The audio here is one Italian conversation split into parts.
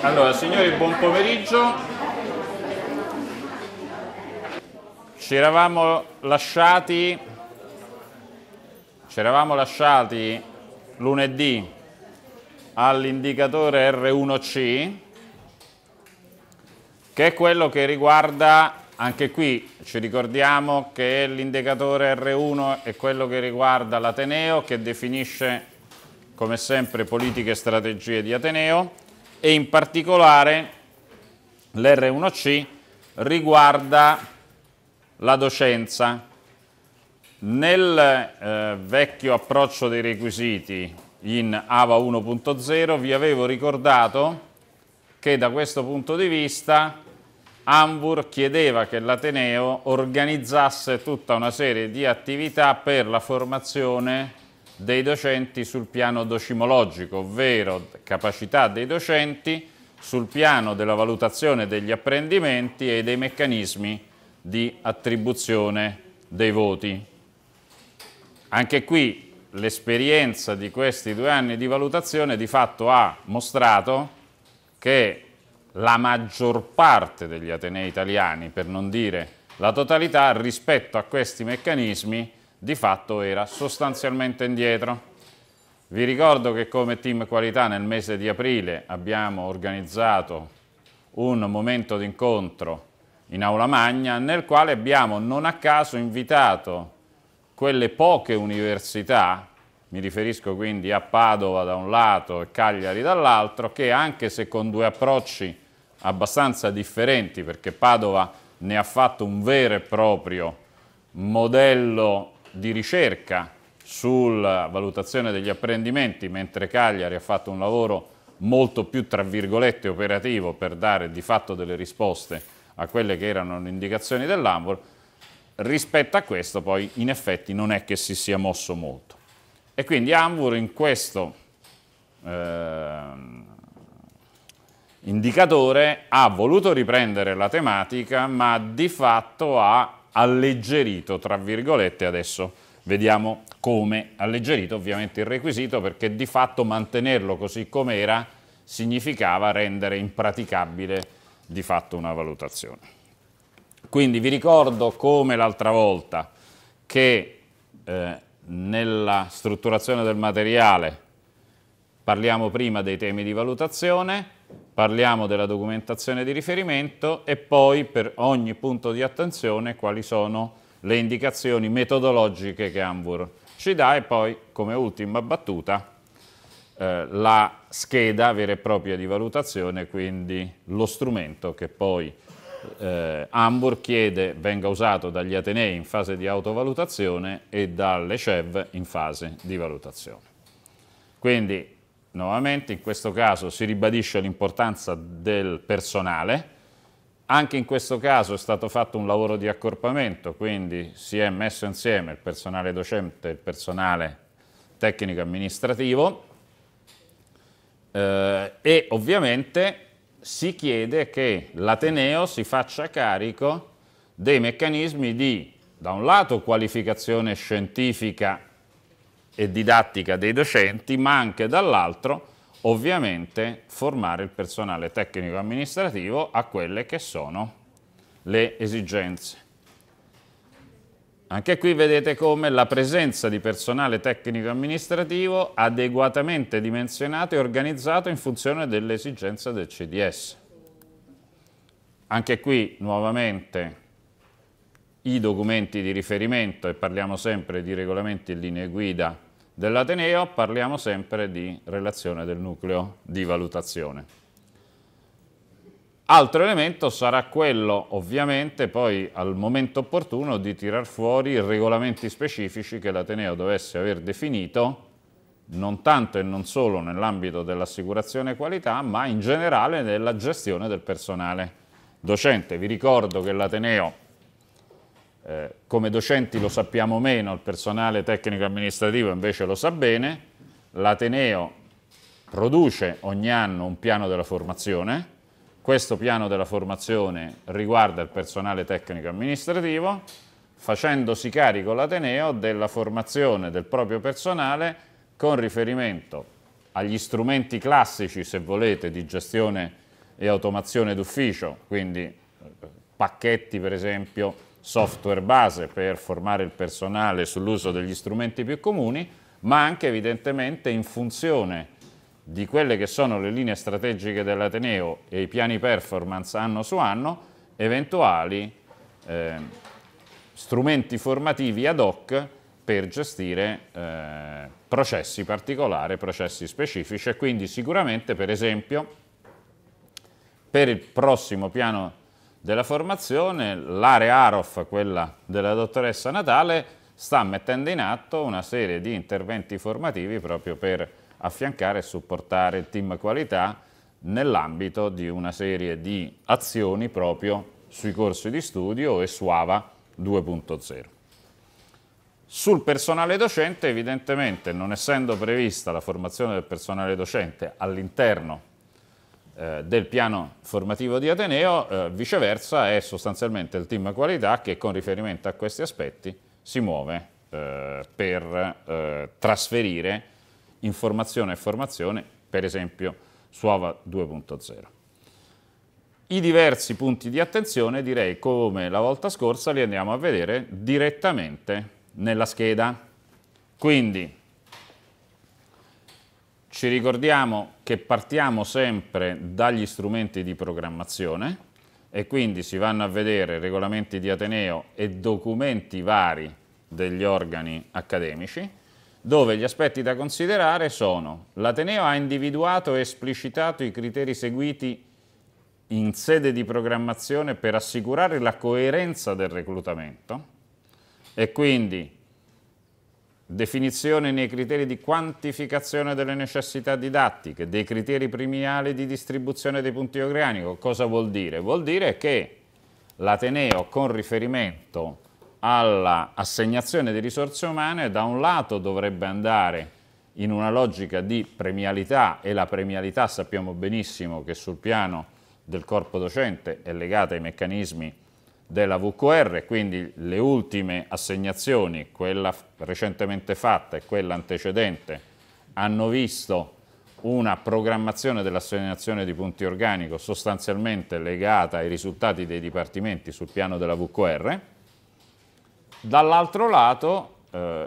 Allora, signori, buon pomeriggio. Ci eravamo lasciati, ci eravamo lasciati lunedì all'indicatore R1C, che è quello che riguarda, anche qui ci ricordiamo che l'indicatore R1 è quello che riguarda l'Ateneo, che definisce come sempre politiche e strategie di Ateneo e in particolare l'R1C riguarda la docenza. Nel eh, vecchio approccio dei requisiti in AVA 1.0 vi avevo ricordato che da questo punto di vista Hamburg chiedeva che l'Ateneo organizzasse tutta una serie di attività per la formazione dei docenti sul piano docimologico, ovvero capacità dei docenti sul piano della valutazione degli apprendimenti e dei meccanismi di attribuzione dei voti. Anche qui l'esperienza di questi due anni di valutazione di fatto ha mostrato che la maggior parte degli Atenei italiani, per non dire la totalità, rispetto a questi meccanismi di fatto era sostanzialmente indietro. Vi ricordo che come team qualità nel mese di aprile abbiamo organizzato un momento d'incontro in Aula Magna nel quale abbiamo non a caso invitato quelle poche università, mi riferisco quindi a Padova da un lato e Cagliari dall'altro, che anche se con due approcci abbastanza differenti, perché Padova ne ha fatto un vero e proprio modello di ricerca sulla valutazione degli apprendimenti, mentre Cagliari ha fatto un lavoro molto più, tra virgolette, operativo per dare di fatto delle risposte a quelle che erano le indicazioni dell'Ambor, rispetto a questo poi in effetti non è che si sia mosso molto. E quindi Ambur in questo eh, indicatore ha voluto riprendere la tematica ma di fatto ha alleggerito, tra virgolette, adesso vediamo come alleggerito ovviamente il requisito perché di fatto mantenerlo così com'era significava rendere impraticabile di fatto una valutazione. Quindi vi ricordo come l'altra volta che eh, nella strutturazione del materiale parliamo prima dei temi di valutazione, parliamo della documentazione di riferimento e poi per ogni punto di attenzione quali sono le indicazioni metodologiche che Anvur ci dà e poi come ultima battuta eh, la scheda vera e propria di valutazione, quindi lo strumento che poi eh, Hamburg chiede venga usato dagli Atenei in fase di autovalutazione e dalle CEV in fase di valutazione. Quindi Nuovamente in questo caso si ribadisce l'importanza del personale, anche in questo caso è stato fatto un lavoro di accorpamento, quindi si è messo insieme il personale docente e il personale tecnico-amministrativo eh, e ovviamente si chiede che l'Ateneo si faccia carico dei meccanismi di, da un lato, qualificazione scientifica e didattica dei docenti, ma anche dall'altro ovviamente formare il personale tecnico amministrativo a quelle che sono le esigenze. Anche qui vedete come la presenza di personale tecnico amministrativo adeguatamente dimensionato e organizzato in funzione dell'esigenza del CDS. Anche qui nuovamente i documenti di riferimento e parliamo sempre di regolamenti e linee guida dell'Ateneo parliamo sempre di relazione del nucleo di valutazione. Altro elemento sarà quello, ovviamente, poi al momento opportuno di tirar fuori i regolamenti specifici che l'Ateneo dovesse aver definito, non tanto e non solo nell'ambito dell'assicurazione qualità, ma in generale nella gestione del personale docente. Vi ricordo che l'Ateneo eh, come docenti lo sappiamo meno, il personale tecnico amministrativo invece lo sa bene, l'Ateneo produce ogni anno un piano della formazione, questo piano della formazione riguarda il personale tecnico amministrativo, facendosi carico l'Ateneo della formazione del proprio personale con riferimento agli strumenti classici, se volete, di gestione e automazione d'ufficio, quindi eh, pacchetti per esempio, software base per formare il personale sull'uso degli strumenti più comuni, ma anche evidentemente in funzione di quelle che sono le linee strategiche dell'Ateneo e i piani performance anno su anno, eventuali eh, strumenti formativi ad hoc per gestire eh, processi particolari, processi specifici e quindi sicuramente per esempio per il prossimo piano della formazione, l'area AROF, quella della dottoressa Natale, sta mettendo in atto una serie di interventi formativi proprio per affiancare e supportare il team qualità nell'ambito di una serie di azioni proprio sui corsi di studio e su AVA 2.0. Sul personale docente evidentemente non essendo prevista la formazione del personale docente all'interno eh, del piano formativo di Ateneo, eh, viceversa è sostanzialmente il team qualità che con riferimento a questi aspetti si muove eh, per eh, trasferire informazione e formazione, per esempio su AVA 2.0. I diversi punti di attenzione direi come la volta scorsa li andiamo a vedere direttamente nella scheda. Quindi ci ricordiamo che partiamo sempre dagli strumenti di programmazione e quindi si vanno a vedere regolamenti di Ateneo e documenti vari degli organi accademici, dove gli aspetti da considerare sono l'Ateneo ha individuato e esplicitato i criteri seguiti in sede di programmazione per assicurare la coerenza del reclutamento e quindi definizione nei criteri di quantificazione delle necessità didattiche, dei criteri primiali di distribuzione dei punti organico. Cosa vuol dire? Vuol dire che l'Ateneo con riferimento all'assegnazione di risorse umane da un lato dovrebbe andare in una logica di premialità e la premialità sappiamo benissimo che sul piano del corpo docente è legata ai meccanismi della VQR, quindi le ultime assegnazioni, quella recentemente fatta e quella antecedente, hanno visto una programmazione dell'assegnazione di punti organico sostanzialmente legata ai risultati dei dipartimenti sul piano della VQR. Dall'altro lato eh,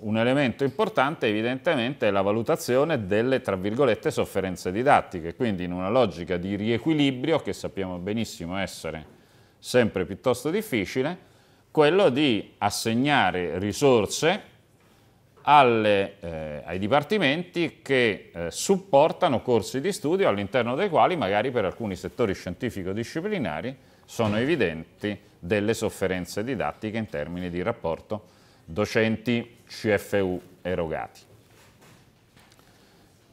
un elemento importante evidentemente è la valutazione delle tra virgolette sofferenze didattiche, quindi in una logica di riequilibrio che sappiamo benissimo essere sempre piuttosto difficile, quello di assegnare risorse alle, eh, ai dipartimenti che eh, supportano corsi di studio all'interno dei quali magari per alcuni settori scientifico-disciplinari sono evidenti delle sofferenze didattiche in termini di rapporto docenti CFU erogati.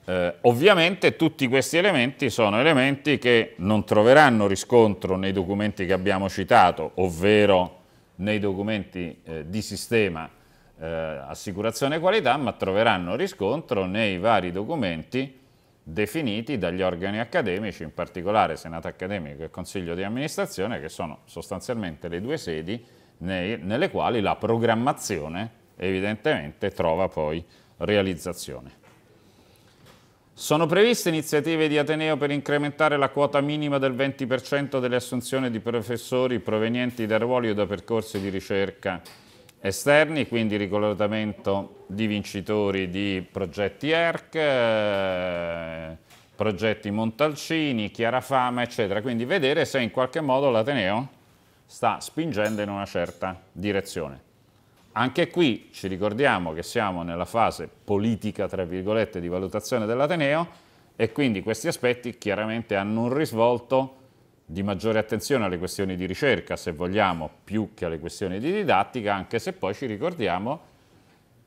Eh, ovviamente tutti questi elementi sono elementi che non troveranno riscontro nei documenti che abbiamo citato, ovvero nei documenti eh, di sistema eh, assicurazione qualità, ma troveranno riscontro nei vari documenti definiti dagli organi accademici, in particolare Senato Accademico e Consiglio di Amministrazione, che sono sostanzialmente le due sedi nei, nelle quali la programmazione evidentemente trova poi realizzazione. Sono previste iniziative di Ateneo per incrementare la quota minima del 20% delle assunzioni di professori provenienti da ruoli o da percorsi di ricerca esterni, quindi ricollocamento di vincitori di progetti ERC, eh, progetti Montalcini, Chiarafama, eccetera. Quindi vedere se in qualche modo l'Ateneo sta spingendo in una certa direzione. Anche qui ci ricordiamo che siamo nella fase politica, tra virgolette, di valutazione dell'Ateneo e quindi questi aspetti chiaramente hanno un risvolto di maggiore attenzione alle questioni di ricerca, se vogliamo, più che alle questioni di didattica, anche se poi ci ricordiamo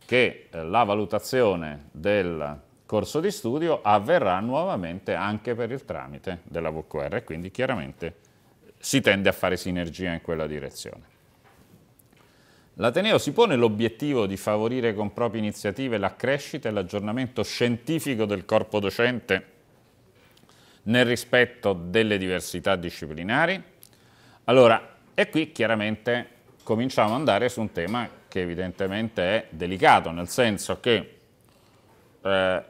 che eh, la valutazione del corso di studio avverrà nuovamente anche per il tramite della VQR, e quindi chiaramente si tende a fare sinergia in quella direzione. L'Ateneo si pone l'obiettivo di favorire con proprie iniziative la crescita e l'aggiornamento scientifico del corpo docente nel rispetto delle diversità disciplinari. Allora, e qui chiaramente cominciamo ad andare su un tema che evidentemente è delicato, nel senso che, eh,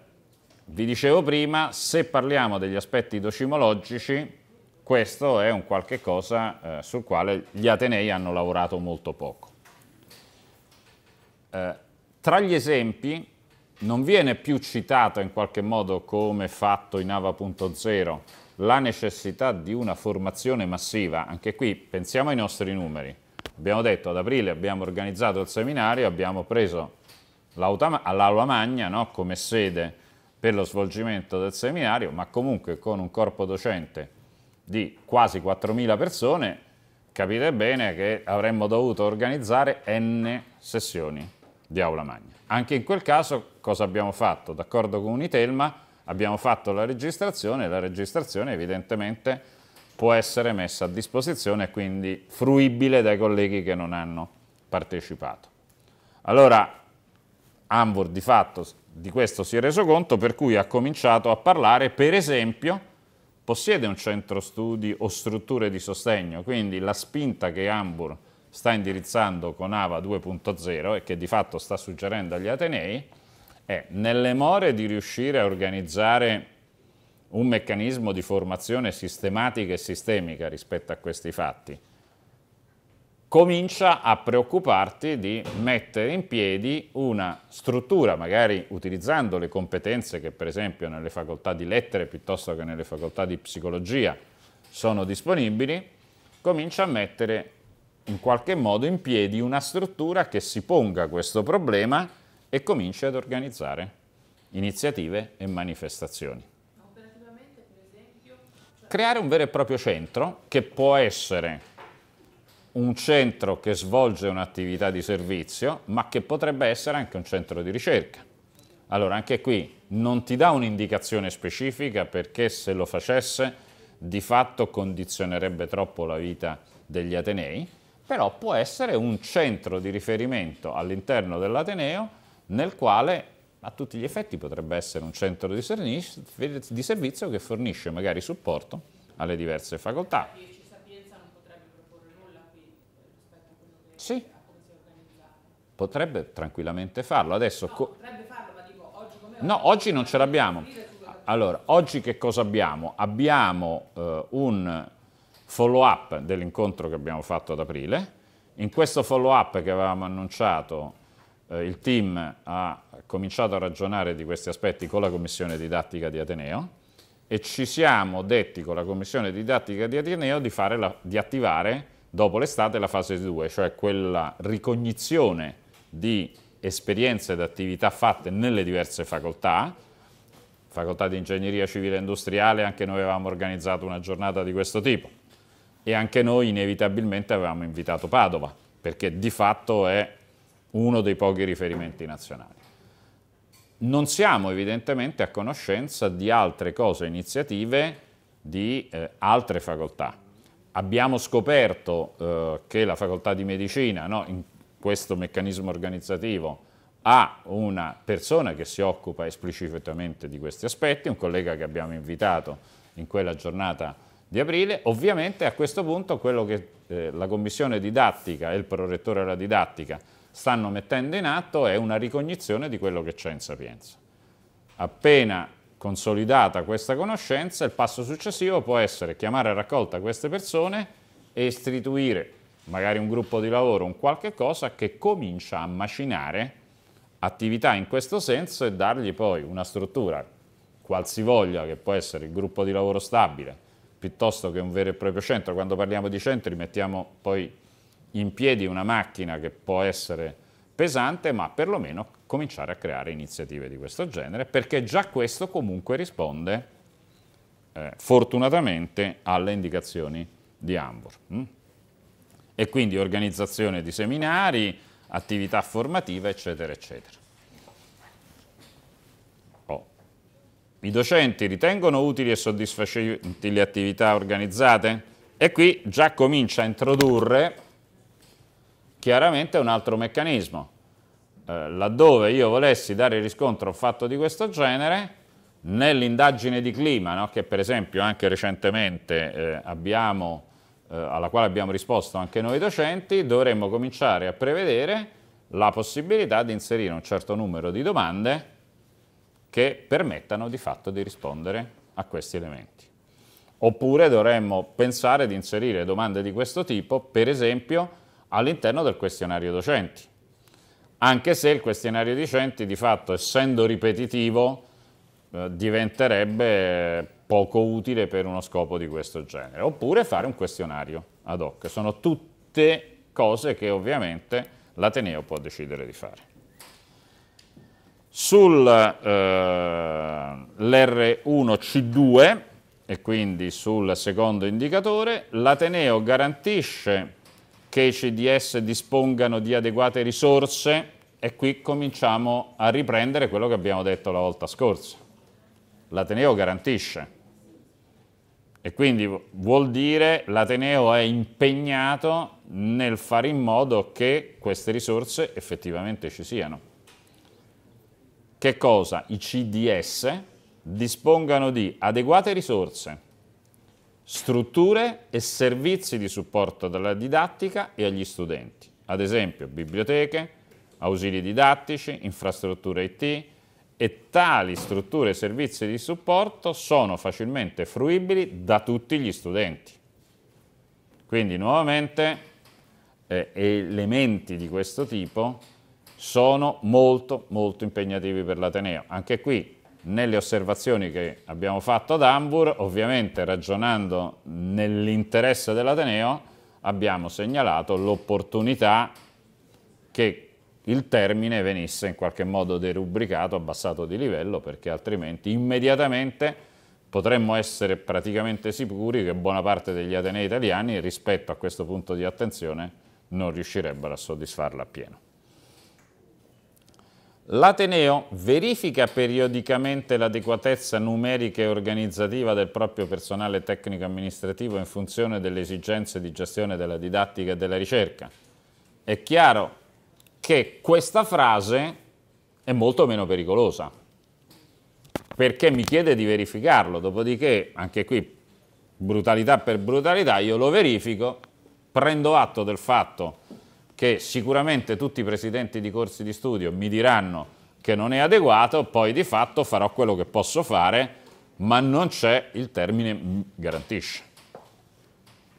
vi dicevo prima, se parliamo degli aspetti docimologici, questo è un qualche cosa eh, sul quale gli Atenei hanno lavorato molto poco. Eh, tra gli esempi non viene più citata in qualche modo come fatto in AVA.0 la necessità di una formazione massiva, anche qui pensiamo ai nostri numeri. Abbiamo detto ad aprile abbiamo organizzato il seminario, abbiamo preso l'Aula Magna no, come sede per lo svolgimento del seminario, ma comunque con un corpo docente di quasi 4.000 persone, capite bene che avremmo dovuto organizzare n sessioni di Aula Magna. Anche in quel caso cosa abbiamo fatto? D'accordo con Unitelma abbiamo fatto la registrazione e la registrazione evidentemente può essere messa a disposizione e quindi fruibile dai colleghi che non hanno partecipato. Allora Hamburg di fatto di questo si è reso conto per cui ha cominciato a parlare per esempio possiede un centro studi o strutture di sostegno, quindi la spinta che Hamburg sta indirizzando con AVA 2.0 e che di fatto sta suggerendo agli Atenei è nelle more di riuscire a organizzare un meccanismo di formazione sistematica e sistemica rispetto a questi fatti. Comincia a preoccuparti di mettere in piedi una struttura, magari utilizzando le competenze che per esempio nelle facoltà di lettere piuttosto che nelle facoltà di psicologia sono disponibili, comincia a mettere in qualche modo in piedi una struttura che si ponga questo problema e cominci ad organizzare iniziative e manifestazioni. Cioè Creare un vero e proprio centro che può essere un centro che svolge un'attività di servizio, ma che potrebbe essere anche un centro di ricerca. Allora, anche qui non ti dà un'indicazione specifica perché se lo facesse di fatto condizionerebbe troppo la vita degli Atenei, però può essere un centro di riferimento all'interno dell'Ateneo nel quale a tutti gli effetti potrebbe essere un centro di servizio che fornisce magari supporto alle diverse facoltà. Sì, potrebbe tranquillamente farlo. Adesso, no, potrebbe farlo, ma dico, oggi come No, oggi non ce l'abbiamo. Allora, oggi che cosa abbiamo? Abbiamo eh, un follow up dell'incontro che abbiamo fatto ad aprile. In questo follow up che avevamo annunciato eh, il team ha cominciato a ragionare di questi aspetti con la commissione didattica di Ateneo e ci siamo detti con la commissione didattica di Ateneo di, la, di attivare dopo l'estate la fase 2, cioè quella ricognizione di esperienze ed attività fatte nelle diverse facoltà, facoltà di ingegneria civile e industriale, anche noi avevamo organizzato una giornata di questo tipo e anche noi inevitabilmente avevamo invitato Padova, perché di fatto è uno dei pochi riferimenti nazionali. Non siamo evidentemente a conoscenza di altre cose, iniziative di eh, altre facoltà. Abbiamo scoperto eh, che la facoltà di medicina, no, in questo meccanismo organizzativo, ha una persona che si occupa esplicitamente di questi aspetti, un collega che abbiamo invitato in quella giornata di aprile. Ovviamente a questo punto quello che eh, la commissione didattica e il prorettore della didattica stanno mettendo in atto è una ricognizione di quello che c'è in Sapienza. Appena consolidata questa conoscenza, il passo successivo può essere chiamare a raccolta queste persone e istituire magari un gruppo di lavoro, un qualche cosa che comincia a macinare attività in questo senso e dargli poi una struttura qualsivoglia che può essere il gruppo di lavoro stabile piuttosto che un vero e proprio centro. Quando parliamo di centri mettiamo poi in piedi una macchina che può essere pesante, ma perlomeno cominciare a creare iniziative di questo genere, perché già questo comunque risponde eh, fortunatamente alle indicazioni di Hamburg. Mm? E quindi organizzazione di seminari, attività formative, eccetera, eccetera. I docenti ritengono utili e soddisfacenti le attività organizzate? E qui già comincia a introdurre chiaramente un altro meccanismo. Eh, laddove io volessi dare riscontro a un fatto di questo genere, nell'indagine di clima, no, che per esempio anche recentemente eh, abbiamo, eh, alla quale abbiamo risposto anche noi docenti, dovremmo cominciare a prevedere la possibilità di inserire un certo numero di domande che permettano di fatto di rispondere a questi elementi. Oppure dovremmo pensare di inserire domande di questo tipo, per esempio, all'interno del questionario docenti, anche se il questionario docenti di fatto, essendo ripetitivo, eh, diventerebbe poco utile per uno scopo di questo genere. Oppure fare un questionario ad hoc. Sono tutte cose che ovviamente l'Ateneo può decidere di fare sull'R1C2 eh, e quindi sul secondo indicatore, l'Ateneo garantisce che i CDS dispongano di adeguate risorse e qui cominciamo a riprendere quello che abbiamo detto la volta scorsa. L'Ateneo garantisce e quindi vuol dire l'Ateneo è impegnato nel fare in modo che queste risorse effettivamente ci siano che cosa i CDS dispongano di adeguate risorse, strutture e servizi di supporto alla didattica e agli studenti, ad esempio biblioteche, ausili didattici, infrastrutture IT e tali strutture e servizi di supporto sono facilmente fruibili da tutti gli studenti. Quindi nuovamente eh, elementi di questo tipo sono molto molto impegnativi per l'Ateneo. Anche qui nelle osservazioni che abbiamo fatto ad Hambur, ovviamente ragionando nell'interesse dell'Ateneo, abbiamo segnalato l'opportunità che il termine venisse in qualche modo derubricato, abbassato di livello, perché altrimenti immediatamente potremmo essere praticamente sicuri che buona parte degli Atenei italiani rispetto a questo punto di attenzione non riuscirebbero a soddisfarla appieno. L'Ateneo verifica periodicamente l'adeguatezza numerica e organizzativa del proprio personale tecnico-amministrativo in funzione delle esigenze di gestione della didattica e della ricerca. È chiaro che questa frase è molto meno pericolosa, perché mi chiede di verificarlo, dopodiché, anche qui, brutalità per brutalità, io lo verifico, prendo atto del fatto che sicuramente tutti i presidenti di corsi di studio mi diranno che non è adeguato, poi di fatto farò quello che posso fare, ma non c'è il termine garantisce,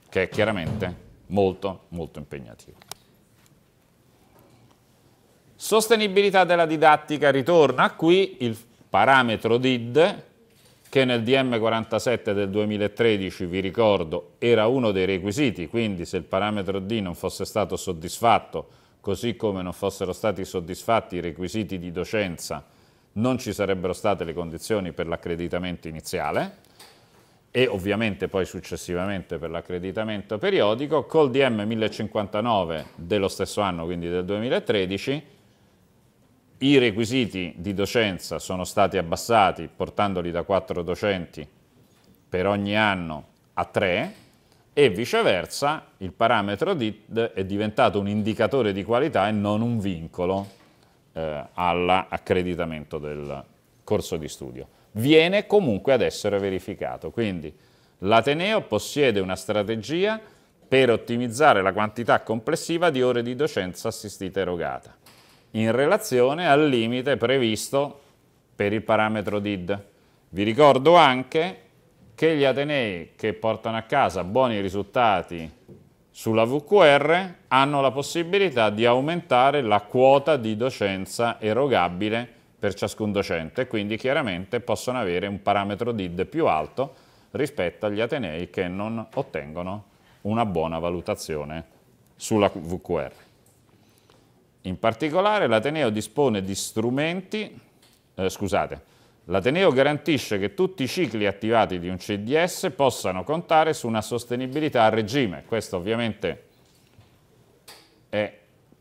che è chiaramente molto, molto impegnativo. Sostenibilità della didattica ritorna qui il parametro DID che nel DM 47 del 2013, vi ricordo, era uno dei requisiti, quindi se il parametro D non fosse stato soddisfatto, così come non fossero stati soddisfatti i requisiti di docenza, non ci sarebbero state le condizioni per l'accreditamento iniziale e ovviamente poi successivamente per l'accreditamento periodico, col DM 1059 dello stesso anno, quindi del 2013, i requisiti di docenza sono stati abbassati portandoli da 4 docenti per ogni anno a 3 e viceversa il parametro DID è diventato un indicatore di qualità e non un vincolo eh, all'accreditamento del corso di studio. Viene comunque ad essere verificato, quindi l'Ateneo possiede una strategia per ottimizzare la quantità complessiva di ore di docenza assistita erogata in relazione al limite previsto per il parametro did. Vi ricordo anche che gli Atenei che portano a casa buoni risultati sulla VQR hanno la possibilità di aumentare la quota di docenza erogabile per ciascun docente, quindi chiaramente possono avere un parametro DID più alto rispetto agli Atenei che non ottengono una buona valutazione sulla VQR. In particolare l'Ateneo dispone di strumenti, eh, scusate, l'Ateneo garantisce che tutti i cicli attivati di un CDS possano contare su una sostenibilità a regime. Questo ovviamente è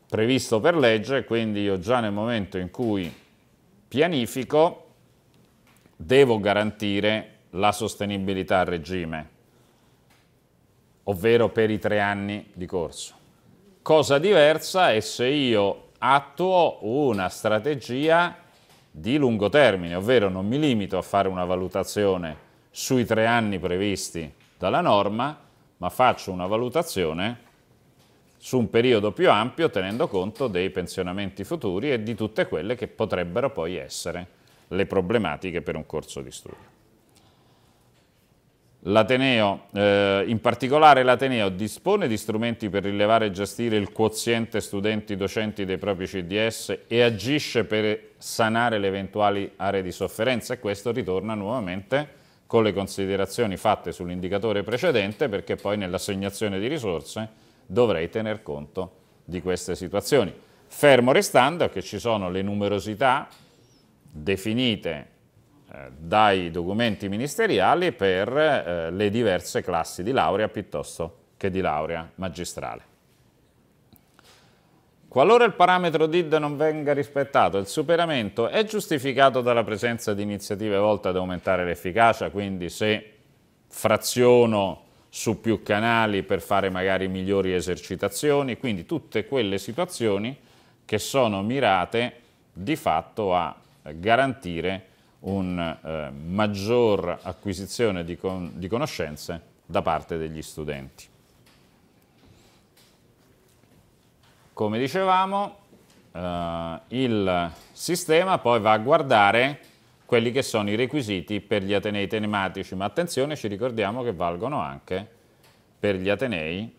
previsto per legge, quindi io già nel momento in cui pianifico devo garantire la sostenibilità a regime, ovvero per i tre anni di corso. Cosa diversa è se io attuo una strategia di lungo termine, ovvero non mi limito a fare una valutazione sui tre anni previsti dalla norma, ma faccio una valutazione su un periodo più ampio tenendo conto dei pensionamenti futuri e di tutte quelle che potrebbero poi essere le problematiche per un corso di studio. Eh, in particolare l'Ateneo dispone di strumenti per rilevare e gestire il quoziente studenti-docenti dei propri CDS e agisce per sanare le eventuali aree di sofferenza e questo ritorna nuovamente con le considerazioni fatte sull'indicatore precedente perché poi nell'assegnazione di risorse dovrei tener conto di queste situazioni. Fermo restando che ci sono le numerosità definite dai documenti ministeriali per eh, le diverse classi di laurea piuttosto che di laurea magistrale. Qualora il parametro DID non venga rispettato, il superamento è giustificato dalla presenza di iniziative volte ad aumentare l'efficacia, quindi se fraziono su più canali per fare magari migliori esercitazioni, quindi tutte quelle situazioni che sono mirate di fatto a garantire una eh, maggior acquisizione di, con di conoscenze da parte degli studenti. Come dicevamo, eh, il sistema poi va a guardare quelli che sono i requisiti per gli atenei telematici, ma attenzione ci ricordiamo che valgono anche per gli atenei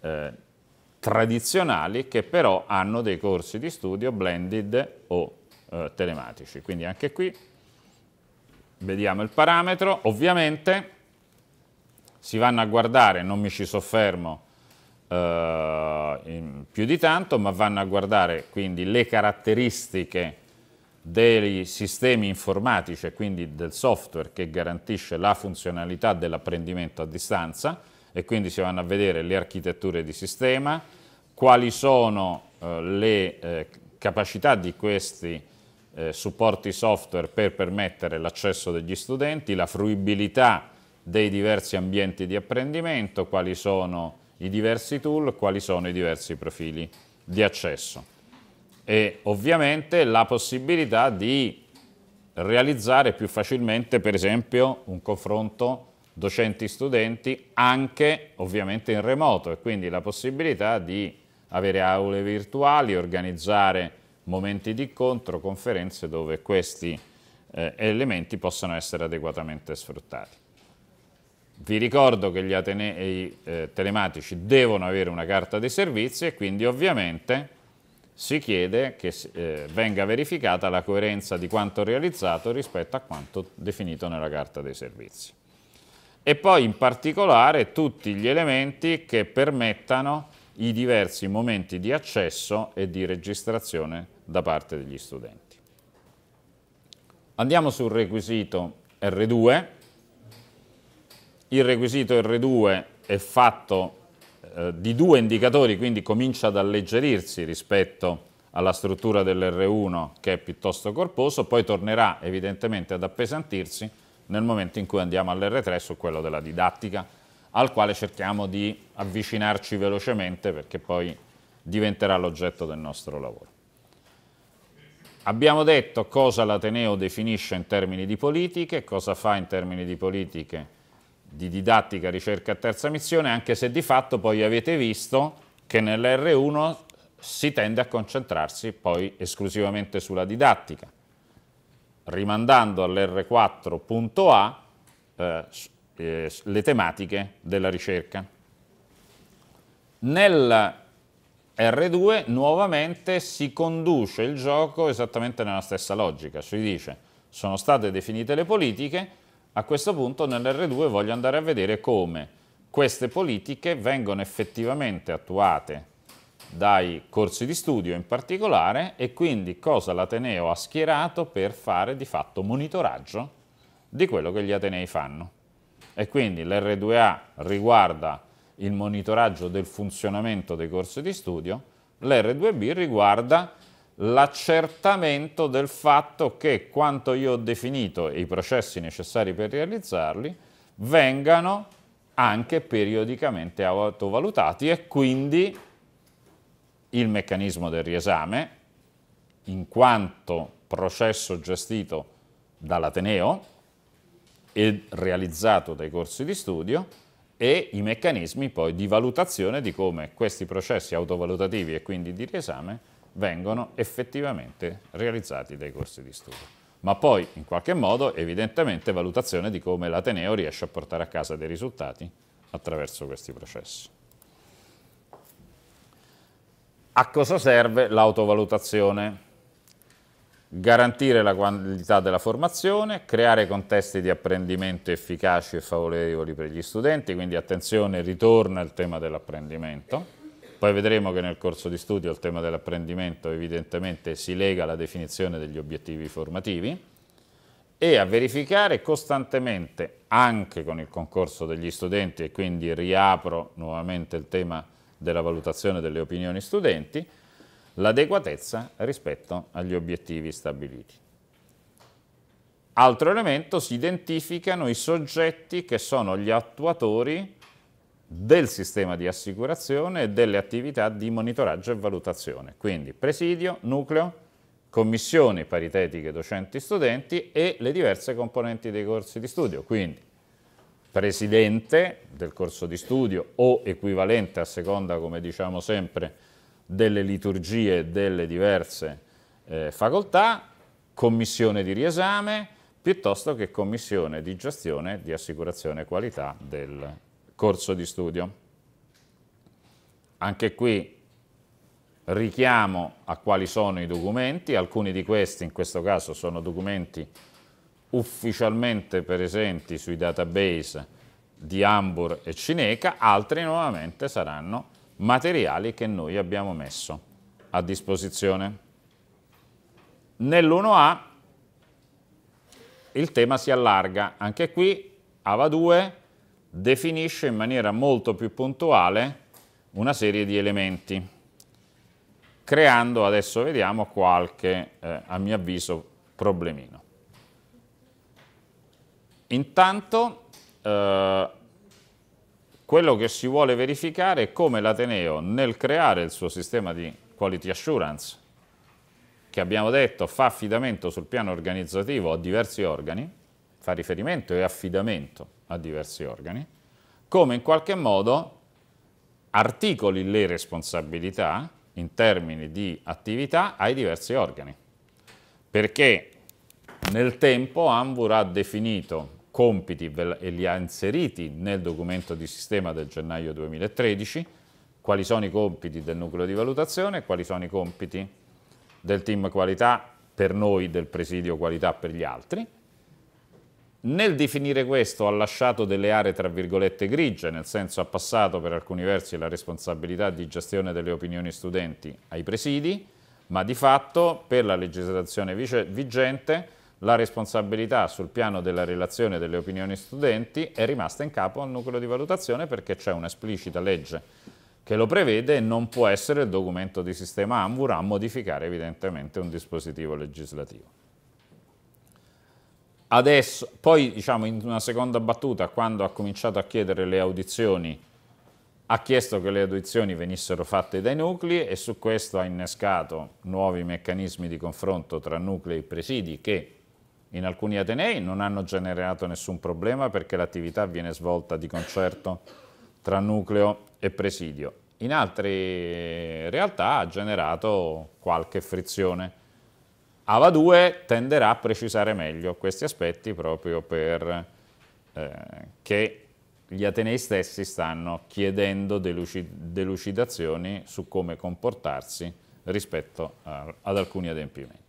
eh, tradizionali che però hanno dei corsi di studio blended o eh, telematici, quindi anche qui vediamo il parametro, ovviamente si vanno a guardare, non mi ci soffermo eh, più di tanto, ma vanno a guardare quindi le caratteristiche dei sistemi informatici e quindi del software che garantisce la funzionalità dell'apprendimento a distanza e quindi si vanno a vedere le architetture di sistema, quali sono eh, le eh, capacità di questi eh, supporti software per permettere l'accesso degli studenti, la fruibilità dei diversi ambienti di apprendimento, quali sono i diversi tool, quali sono i diversi profili di accesso e ovviamente la possibilità di realizzare più facilmente per esempio un confronto docenti-studenti anche ovviamente in remoto e quindi la possibilità di avere aule virtuali, organizzare momenti di incontro, conferenze dove questi eh, elementi possono essere adeguatamente sfruttati. Vi ricordo che gli atenei eh, eh, telematici devono avere una carta dei servizi e quindi ovviamente si chiede che eh, venga verificata la coerenza di quanto realizzato rispetto a quanto definito nella carta dei servizi. E poi in particolare tutti gli elementi che permettano i diversi momenti di accesso e di registrazione da parte degli studenti. Andiamo sul requisito R2. Il requisito R2 è fatto eh, di due indicatori, quindi comincia ad alleggerirsi rispetto alla struttura dell'R1 che è piuttosto corposo, poi tornerà evidentemente ad appesantirsi nel momento in cui andiamo all'R3 su quello della didattica, al quale cerchiamo di avvicinarci velocemente perché poi diventerà l'oggetto del nostro lavoro. Abbiamo detto cosa l'Ateneo definisce in termini di politiche, cosa fa in termini di politiche di didattica, ricerca e terza missione, anche se di fatto poi avete visto che nell'R1 si tende a concentrarsi poi esclusivamente sulla didattica, rimandando all'R4.A eh, eh le tematiche della ricerca. Nel R2 nuovamente si conduce il gioco esattamente nella stessa logica, si dice sono state definite le politiche, a questo punto nell'R2 voglio andare a vedere come queste politiche vengono effettivamente attuate dai corsi di studio in particolare e quindi cosa l'Ateneo ha schierato per fare di fatto monitoraggio di quello che gli Atenei fanno. E quindi l'R2A riguarda il monitoraggio del funzionamento dei corsi di studio, l'R2B riguarda l'accertamento del fatto che quanto io ho definito e i processi necessari per realizzarli vengano anche periodicamente autovalutati e quindi il meccanismo del riesame, in quanto processo gestito dall'Ateneo e realizzato dai corsi di studio, e i meccanismi poi di valutazione di come questi processi autovalutativi e quindi di riesame vengono effettivamente realizzati dai corsi di studio. Ma poi, in qualche modo, evidentemente valutazione di come l'Ateneo riesce a portare a casa dei risultati attraverso questi processi. A cosa serve l'autovalutazione? garantire la qualità della formazione, creare contesti di apprendimento efficaci e favorevoli per gli studenti, quindi attenzione, ritorna il tema dell'apprendimento. Poi vedremo che nel corso di studio il tema dell'apprendimento evidentemente si lega alla definizione degli obiettivi formativi e a verificare costantemente, anche con il concorso degli studenti, e quindi riapro nuovamente il tema della valutazione delle opinioni studenti, l'adeguatezza rispetto agli obiettivi stabiliti. Altro elemento, si identificano i soggetti che sono gli attuatori del sistema di assicurazione e delle attività di monitoraggio e valutazione, quindi presidio, nucleo, commissioni paritetiche docenti-studenti e le diverse componenti dei corsi di studio, quindi presidente del corso di studio o equivalente a seconda, come diciamo sempre, delle liturgie delle diverse eh, facoltà, commissione di riesame, piuttosto che commissione di gestione di assicurazione qualità del corso di studio. Anche qui richiamo a quali sono i documenti, alcuni di questi in questo caso sono documenti ufficialmente presenti sui database di Hamburg e Cineca, altri nuovamente saranno materiali che noi abbiamo messo a disposizione. Nell'1A il tema si allarga, anche qui AVA 2 definisce in maniera molto più puntuale una serie di elementi, creando, adesso vediamo, qualche, eh, a mio avviso, problemino. Intanto eh, quello che si vuole verificare è come l'Ateneo nel creare il suo sistema di quality assurance, che abbiamo detto fa affidamento sul piano organizzativo a diversi organi, fa riferimento e affidamento a diversi organi, come in qualche modo articoli le responsabilità in termini di attività ai diversi organi. Perché nel tempo Anvur ha definito compiti e li ha inseriti nel documento di sistema del gennaio 2013, quali sono i compiti del nucleo di valutazione quali sono i compiti del team qualità per noi, del presidio qualità per gli altri. Nel definire questo ha lasciato delle aree tra virgolette grigie, nel senso ha passato per alcuni versi la responsabilità di gestione delle opinioni studenti ai presidi, ma di fatto per la legislazione vigente la responsabilità sul piano della relazione delle opinioni studenti è rimasta in capo al nucleo di valutazione perché c'è un'esplicita legge che lo prevede e non può essere il documento di sistema AMVUR a modificare evidentemente un dispositivo legislativo. Adesso, poi diciamo in una seconda battuta, quando ha cominciato a chiedere le audizioni, ha chiesto che le audizioni venissero fatte dai nuclei e su questo ha innescato nuovi meccanismi di confronto tra nuclei e presidi che in alcuni Atenei non hanno generato nessun problema perché l'attività viene svolta di concerto tra nucleo e presidio. In altre realtà ha generato qualche frizione. Ava 2 tenderà a precisare meglio questi aspetti proprio perché eh, gli Atenei stessi stanno chiedendo delucidazioni su come comportarsi rispetto a, eh, ad alcuni adempimenti.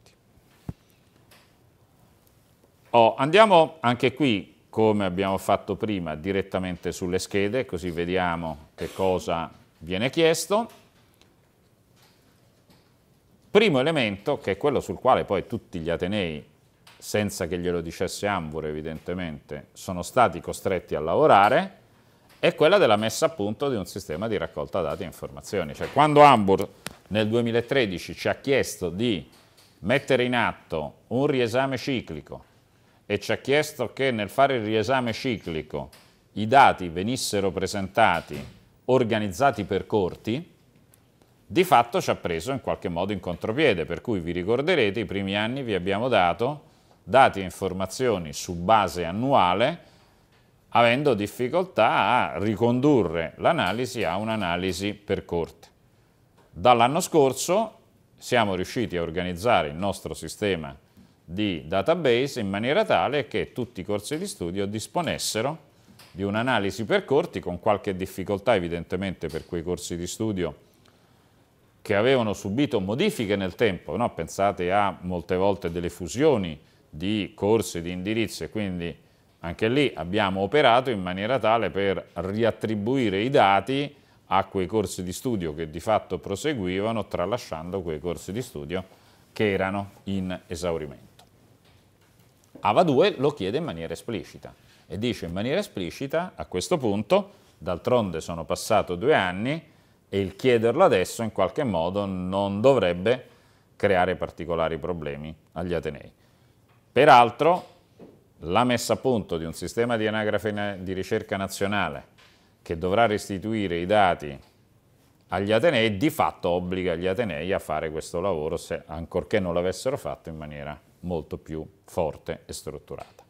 Oh, andiamo anche qui, come abbiamo fatto prima, direttamente sulle schede, così vediamo che cosa viene chiesto. Primo elemento, che è quello sul quale poi tutti gli Atenei, senza che glielo dicesse Ambur evidentemente, sono stati costretti a lavorare, è quella della messa a punto di un sistema di raccolta dati e informazioni. Cioè, quando Ambur nel 2013 ci ha chiesto di mettere in atto un riesame ciclico e ci ha chiesto che nel fare il riesame ciclico i dati venissero presentati organizzati per corti, di fatto ci ha preso in qualche modo in contropiede, per cui vi ricorderete i primi anni vi abbiamo dato dati e informazioni su base annuale, avendo difficoltà a ricondurre l'analisi a un'analisi per corte. Dall'anno scorso siamo riusciti a organizzare il nostro sistema di database in maniera tale che tutti i corsi di studio disponessero di un'analisi per corti con qualche difficoltà evidentemente per quei corsi di studio che avevano subito modifiche nel tempo, no? pensate a molte volte delle fusioni di corsi, di indirizzo e quindi anche lì abbiamo operato in maniera tale per riattribuire i dati a quei corsi di studio che di fatto proseguivano tralasciando quei corsi di studio che erano in esaurimento. Ava 2 lo chiede in maniera esplicita e dice in maniera esplicita a questo punto, d'altronde sono passato due anni e il chiederlo adesso in qualche modo non dovrebbe creare particolari problemi agli Atenei. Peraltro la messa a punto di un sistema di anagrafe di ricerca nazionale che dovrà restituire i dati agli Atenei di fatto obbliga gli Atenei a fare questo lavoro se, ancorché non l'avessero fatto in maniera molto più forte e strutturata.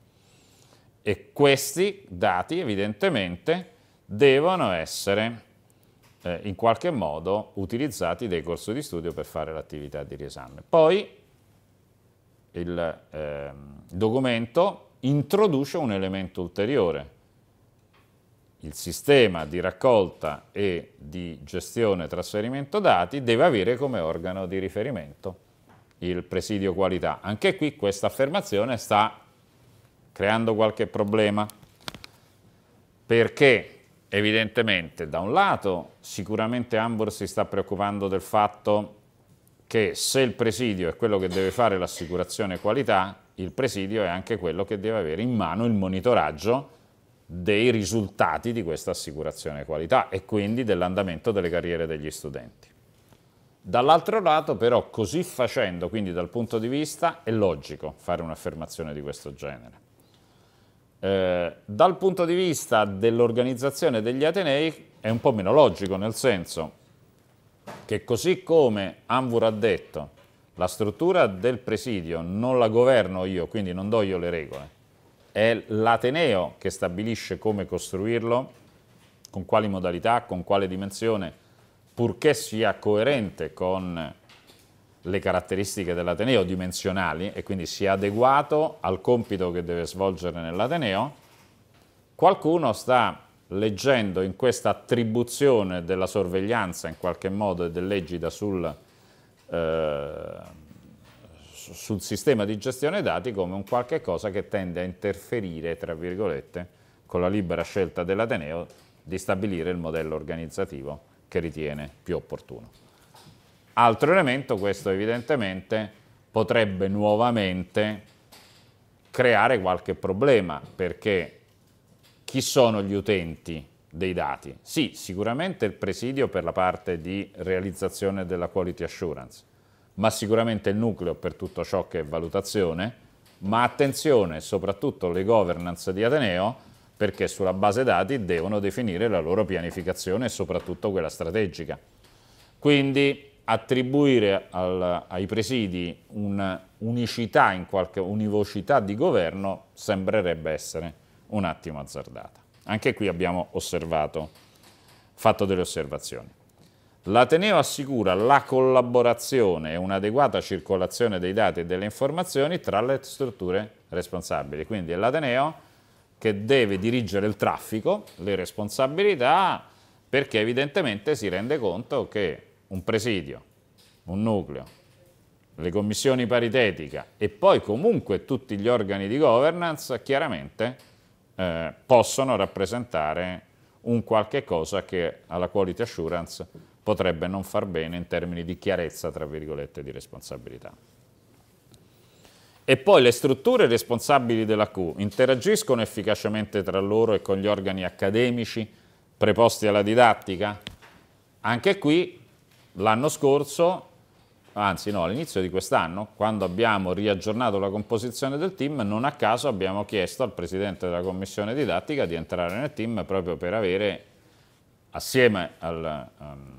E questi dati evidentemente devono essere eh, in qualche modo utilizzati dai corsi di studio per fare l'attività di riesame. Poi il eh, documento introduce un elemento ulteriore, il sistema di raccolta e di gestione e trasferimento dati deve avere come organo di riferimento il presidio qualità. Anche qui questa affermazione sta creando qualche problema, perché evidentemente da un lato sicuramente Ambor si sta preoccupando del fatto che se il presidio è quello che deve fare l'assicurazione qualità, il presidio è anche quello che deve avere in mano il monitoraggio dei risultati di questa assicurazione qualità e quindi dell'andamento delle carriere degli studenti. Dall'altro lato però così facendo, quindi dal punto di vista, è logico fare un'affermazione di questo genere. Eh, dal punto di vista dell'organizzazione degli Atenei è un po' meno logico, nel senso che così come Anvur ha detto, la struttura del presidio non la governo io, quindi non do io le regole, è l'Ateneo che stabilisce come costruirlo, con quali modalità, con quale dimensione, purché sia coerente con le caratteristiche dell'Ateneo dimensionali e quindi sia adeguato al compito che deve svolgere nell'Ateneo, qualcuno sta leggendo in questa attribuzione della sorveglianza in qualche modo e dell'egida sul, eh, sul sistema di gestione dati come un qualche cosa che tende a interferire, tra virgolette, con la libera scelta dell'Ateneo di stabilire il modello organizzativo che ritiene più opportuno. Altro elemento, questo evidentemente potrebbe nuovamente creare qualche problema perché chi sono gli utenti dei dati? Sì, sicuramente il presidio per la parte di realizzazione della quality assurance, ma sicuramente il nucleo per tutto ciò che è valutazione, ma attenzione soprattutto le governance di Ateneo perché sulla base dati devono definire la loro pianificazione e soprattutto quella strategica. Quindi attribuire al, ai presidi un'unicità, in qualche univocità di governo, sembrerebbe essere un attimo azzardata. Anche qui abbiamo osservato, fatto delle osservazioni. L'Ateneo assicura la collaborazione e un'adeguata circolazione dei dati e delle informazioni tra le strutture responsabili. Quindi l'Ateneo che deve dirigere il traffico, le responsabilità, perché evidentemente si rende conto che un presidio, un nucleo, le commissioni paritetiche e poi comunque tutti gli organi di governance chiaramente eh, possono rappresentare un qualche cosa che alla quality assurance potrebbe non far bene in termini di chiarezza, tra virgolette, di responsabilità e poi le strutture responsabili della Q interagiscono efficacemente tra loro e con gli organi accademici preposti alla didattica? Anche qui l'anno scorso, anzi no, all'inizio di quest'anno, quando abbiamo riaggiornato la composizione del team, non a caso abbiamo chiesto al presidente della commissione didattica di entrare nel team proprio per avere assieme al... Um,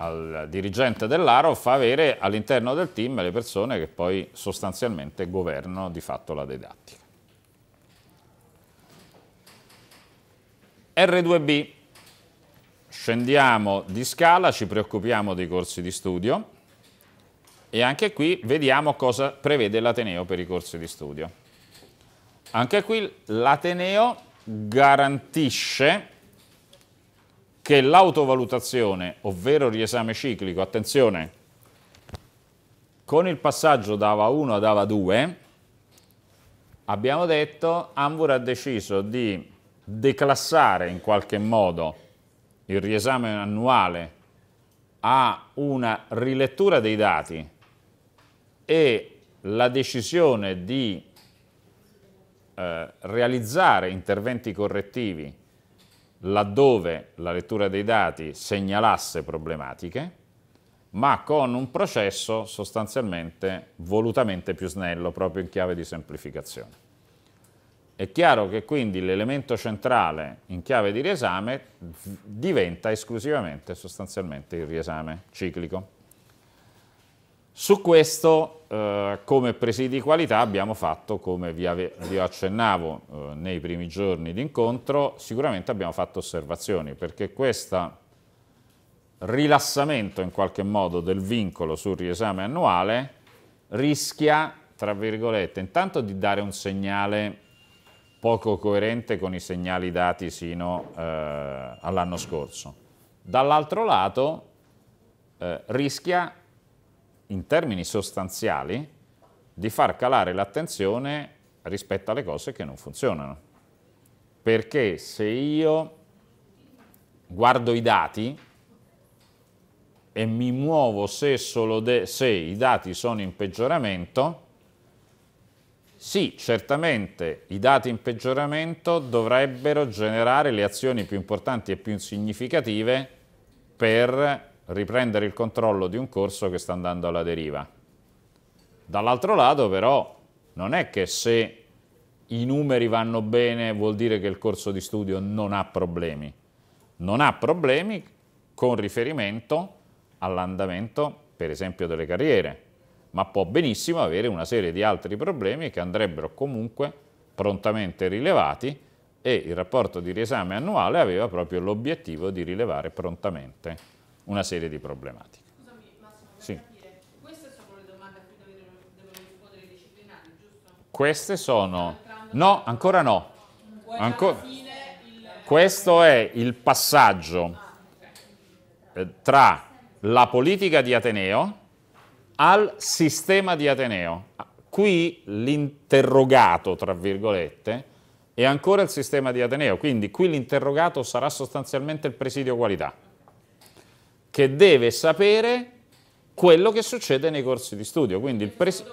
al dirigente dell'Aro fa avere all'interno del team le persone che poi sostanzialmente governano di fatto la didattica. R2B, scendiamo di scala, ci preoccupiamo dei corsi di studio e anche qui vediamo cosa prevede l'Ateneo per i corsi di studio. Anche qui l'Ateneo garantisce che l'autovalutazione, ovvero il riesame ciclico, attenzione, con il passaggio da AVA 1 ad AVA 2, abbiamo detto Anvur ha deciso di declassare in qualche modo il riesame annuale a una rilettura dei dati e la decisione di eh, realizzare interventi correttivi laddove la lettura dei dati segnalasse problematiche, ma con un processo sostanzialmente volutamente più snello, proprio in chiave di semplificazione. È chiaro che quindi l'elemento centrale in chiave di riesame diventa esclusivamente sostanzialmente il riesame ciclico. Su questo eh, come presidi di qualità abbiamo fatto, come vi, ave, vi accennavo eh, nei primi giorni di incontro, sicuramente abbiamo fatto osservazioni, perché questo rilassamento in qualche modo del vincolo sul riesame annuale rischia, tra virgolette, intanto di dare un segnale poco coerente con i segnali dati sino eh, all'anno scorso. Dall'altro lato eh, rischia in termini sostanziali di far calare l'attenzione rispetto alle cose che non funzionano. Perché se io guardo i dati e mi muovo se, se i dati sono in peggioramento, sì, certamente i dati in peggioramento dovrebbero generare le azioni più importanti e più significative per riprendere il controllo di un corso che sta andando alla deriva. Dall'altro lato però non è che se i numeri vanno bene vuol dire che il corso di studio non ha problemi. Non ha problemi con riferimento all'andamento per esempio delle carriere, ma può benissimo avere una serie di altri problemi che andrebbero comunque prontamente rilevati e il rapporto di riesame annuale aveva proprio l'obiettivo di rilevare prontamente una serie di problematiche. Scusami Massimo, per sì. capire, queste sono le domande a cui devono, rispondere i disciplinari, giusto? Queste sono... No, ancora no. Ancora... Questo è il passaggio ah, eh, tra la politica di Ateneo al sistema di Ateneo. Qui l'interrogato, tra virgolette, è ancora il sistema di Ateneo, quindi qui l'interrogato sarà sostanzialmente il presidio qualità che deve sapere quello che succede nei corsi di studio. Quindi il pres-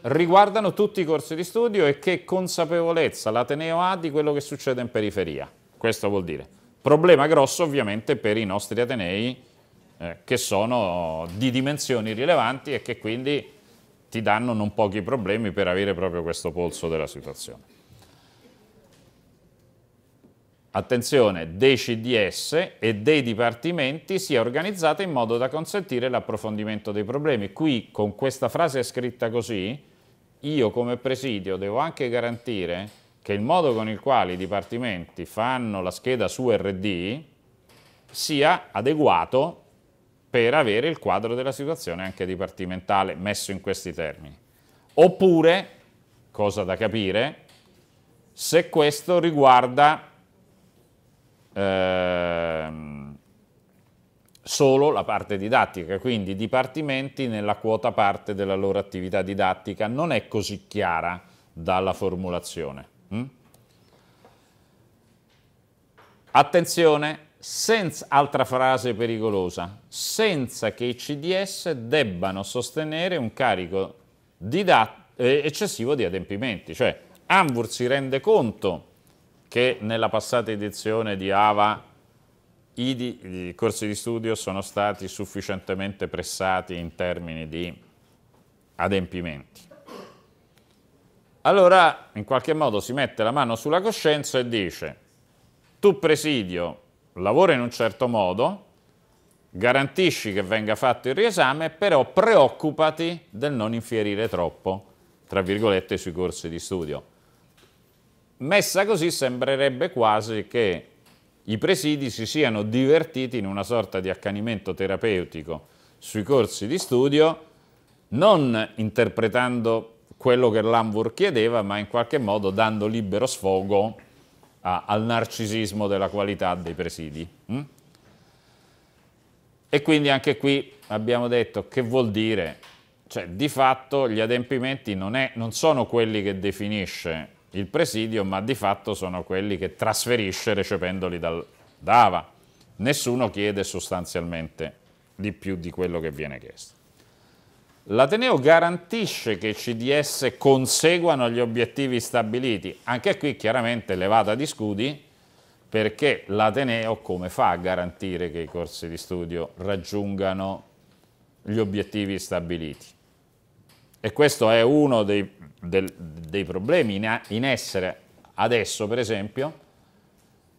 riguardano tutti i corsi di studio e che consapevolezza l'Ateneo ha di quello che succede in periferia. Questo vuol dire. Problema grosso ovviamente per i nostri Atenei eh, che sono di dimensioni rilevanti e che quindi ti danno non pochi problemi per avere proprio questo polso della situazione attenzione, dei CDS e dei dipartimenti sia organizzata in modo da consentire l'approfondimento dei problemi. Qui, con questa frase scritta così, io come presidio devo anche garantire che il modo con il quale i dipartimenti fanno la scheda su RD sia adeguato per avere il quadro della situazione anche dipartimentale messo in questi termini. Oppure, cosa da capire, se questo riguarda ehm, solo la parte didattica, quindi dipartimenti nella quota parte della loro attività didattica non è così chiara dalla formulazione. Mm? Attenzione, senza, altra frase pericolosa, senza che i CDS debbano sostenere un carico didat- eh, eccessivo di adempimenti, cioè Anvur si rende conto che nella passata edizione di AVA i, di, i corsi di studio sono stati sufficientemente pressati in termini di adempimenti. Allora, in qualche modo, si mette la mano sulla coscienza e dice tu presidio lavora in un certo modo, garantisci che venga fatto il riesame, però preoccupati del non infierire troppo, tra virgolette, sui corsi di studio. Messa così sembrerebbe quasi che i presidi si siano divertiti in una sorta di accanimento terapeutico sui corsi di studio, non interpretando quello che Lambourg chiedeva, ma in qualche modo dando libero sfogo a, al narcisismo della qualità dei presidi. Mm? E quindi anche qui abbiamo detto che vuol dire, cioè di fatto gli adempimenti non, è, non sono quelli che definisce il presidio, ma di fatto sono quelli che trasferisce recependoli dal DAVA. Nessuno chiede sostanzialmente di più di quello che viene chiesto. L'Ateneo garantisce che i CDS conseguano gli obiettivi stabiliti, anche qui chiaramente levata di scudi, perché l'Ateneo come fa a garantire che i corsi di studio raggiungano gli obiettivi stabiliti? E questo è uno dei, del, dei problemi in, in essere adesso, per esempio,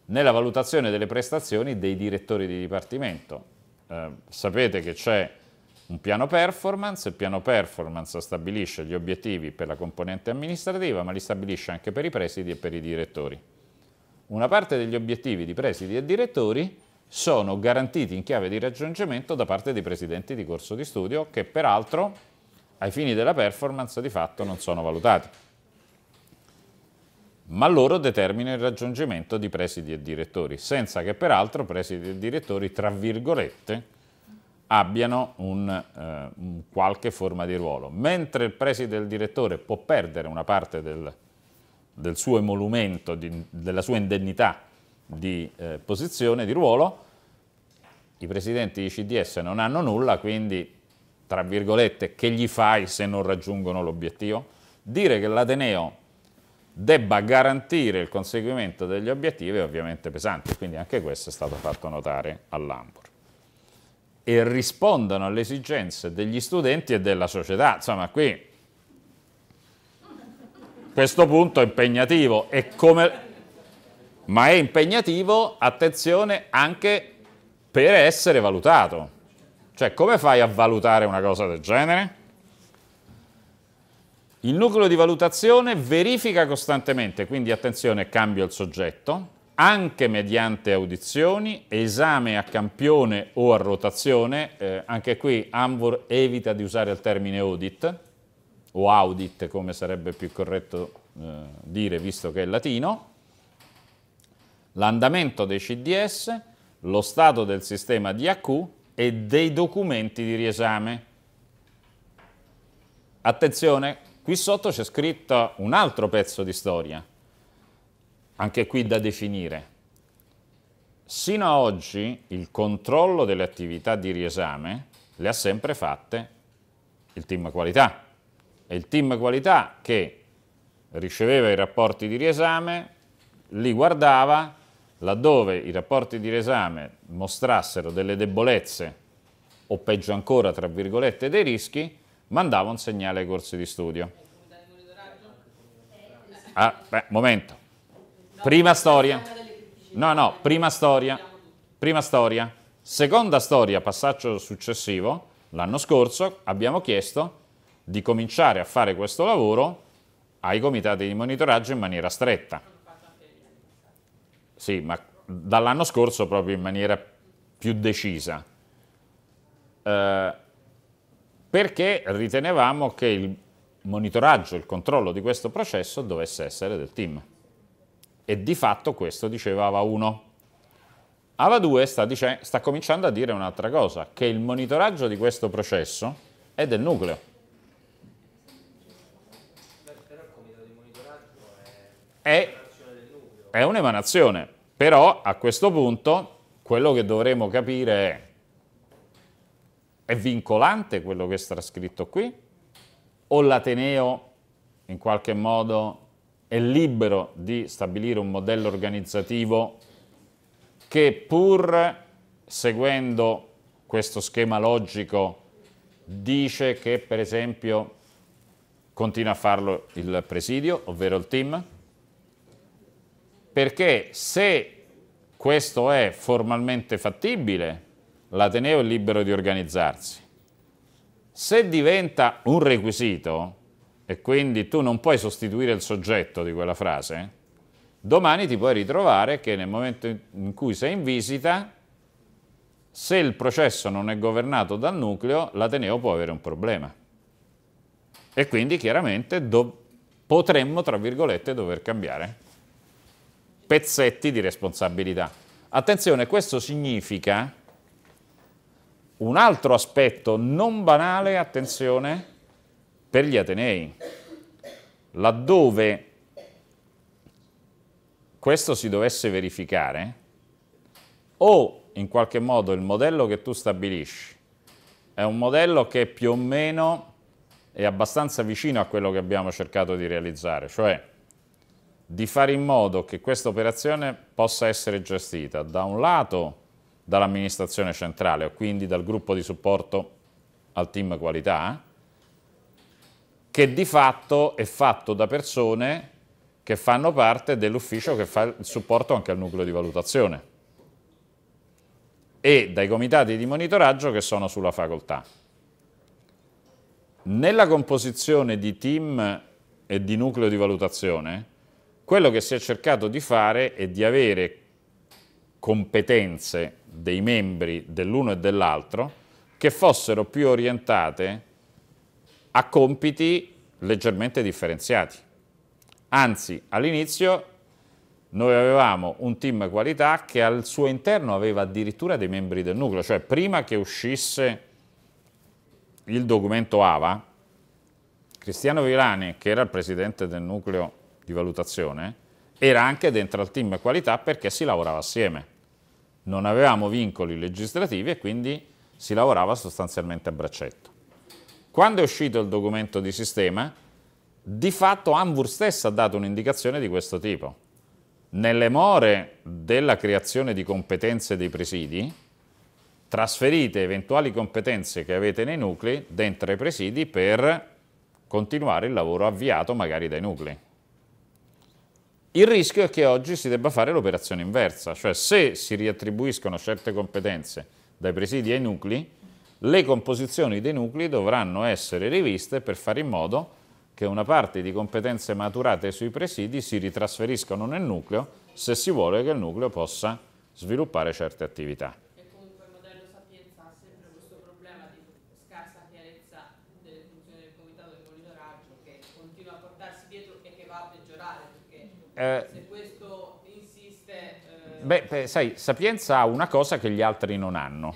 nella valutazione delle prestazioni dei direttori di dipartimento. Eh, sapete che c'è un piano performance, il piano performance stabilisce gli obiettivi per la componente amministrativa, ma li stabilisce anche per i presidi e per i direttori. Una parte degli obiettivi di presidi e direttori sono garantiti in chiave di raggiungimento da parte dei presidenti di corso di studio che peraltro ai fini della performance di fatto non sono valutati, ma loro determinano il raggiungimento di presidi e direttori, senza che peraltro presidi e direttori, tra virgolette, abbiano un, eh, un qualche forma di ruolo. Mentre il preside e il direttore può perdere una parte del, del suo emolumento, di, della sua indennità di eh, posizione, di ruolo, i presidenti di CDS non hanno nulla, quindi tra virgolette, che gli fai se non raggiungono l'obiettivo? Dire che l'Ateneo debba garantire il conseguimento degli obiettivi è ovviamente pesante, quindi anche questo è stato fatto notare all'Ambor. E rispondano alle esigenze degli studenti e della società. Insomma, qui questo punto è impegnativo, è come... ma è impegnativo, attenzione, anche per essere valutato cioè, come fai a valutare una cosa del genere? Il nucleo di valutazione verifica costantemente, quindi attenzione, cambio il soggetto, anche mediante audizioni, esame a campione o a rotazione, eh, anche qui Anvur evita di usare il termine audit, o audit come sarebbe più corretto eh, dire visto che è latino, l'andamento dei CDS, lo stato del sistema di AQ, e dei documenti di riesame. Attenzione, qui sotto c'è scritto un altro pezzo di storia, anche qui da definire. Sino a oggi il controllo delle attività di riesame le ha sempre fatte il team qualità. È il team qualità che riceveva i rapporti di riesame, li guardava, laddove i rapporti di riesame mostrassero delle debolezze o peggio ancora, tra virgolette, dei rischi, mandava un segnale ai corsi di studio. Ah, beh, momento. Prima storia. No, no, prima storia. Prima storia. Seconda storia, passaggio successivo. L'anno scorso abbiamo chiesto di cominciare a fare questo lavoro ai comitati di monitoraggio in maniera stretta. Sì, ma dall'anno scorso proprio in maniera più decisa. Eh, perché ritenevamo che il monitoraggio, il controllo di questo processo dovesse essere del team. E di fatto questo diceva AVA1. AVA2 sta, sta cominciando a dire un'altra cosa, che il monitoraggio di questo processo è del nucleo. È è un'emanazione, però a questo punto quello che dovremo capire è è vincolante quello che sta scritto qui? O l'Ateneo in qualche modo è libero di stabilire un modello organizzativo che pur seguendo questo schema logico dice che per esempio continua a farlo il presidio, ovvero il team? perché se questo è formalmente fattibile, l'Ateneo è libero di organizzarsi. Se diventa un requisito, e quindi tu non puoi sostituire il soggetto di quella frase, domani ti puoi ritrovare che nel momento in cui sei in visita, se il processo non è governato dal nucleo, l'Ateneo può avere un problema. E quindi chiaramente potremmo, tra virgolette, dover cambiare pezzetti di responsabilità. Attenzione, questo significa un altro aspetto non banale, attenzione, per gli Atenei, laddove questo si dovesse verificare, o in qualche modo il modello che tu stabilisci è un modello che più o meno è abbastanza vicino a quello che abbiamo cercato di realizzare, cioè di fare in modo che questa operazione possa essere gestita da un lato dall'amministrazione centrale o quindi dal gruppo di supporto al team qualità, che di fatto è fatto da persone che fanno parte dell'ufficio che fa il supporto anche al nucleo di valutazione e dai comitati di monitoraggio che sono sulla facoltà. Nella composizione di team e di nucleo di valutazione quello che si è cercato di fare è di avere competenze dei membri dell'uno e dell'altro che fossero più orientate a compiti leggermente differenziati. Anzi, all'inizio noi avevamo un team qualità che al suo interno aveva addirittura dei membri del nucleo, cioè prima che uscisse il documento AVA, Cristiano Vilani, che era il presidente del nucleo di valutazione, era anche dentro al team qualità perché si lavorava assieme. Non avevamo vincoli legislativi e quindi si lavorava sostanzialmente a braccetto. Quando è uscito il documento di sistema, di fatto Anvur stessa ha dato un'indicazione di questo tipo. Nelle more della creazione di competenze dei presidi, trasferite eventuali competenze che avete nei nuclei dentro i presidi per continuare il lavoro avviato magari dai nuclei. Il rischio è che oggi si debba fare l'operazione inversa, cioè se si riattribuiscono certe competenze dai presidi ai nuclei, le composizioni dei nuclei dovranno essere riviste per fare in modo che una parte di competenze maturate sui presidi si ritrasferiscano nel nucleo se si vuole che il nucleo possa sviluppare certe attività. Eh, Se questo insiste... Eh... Beh, sai, Sapienza ha una cosa che gli altri non hanno.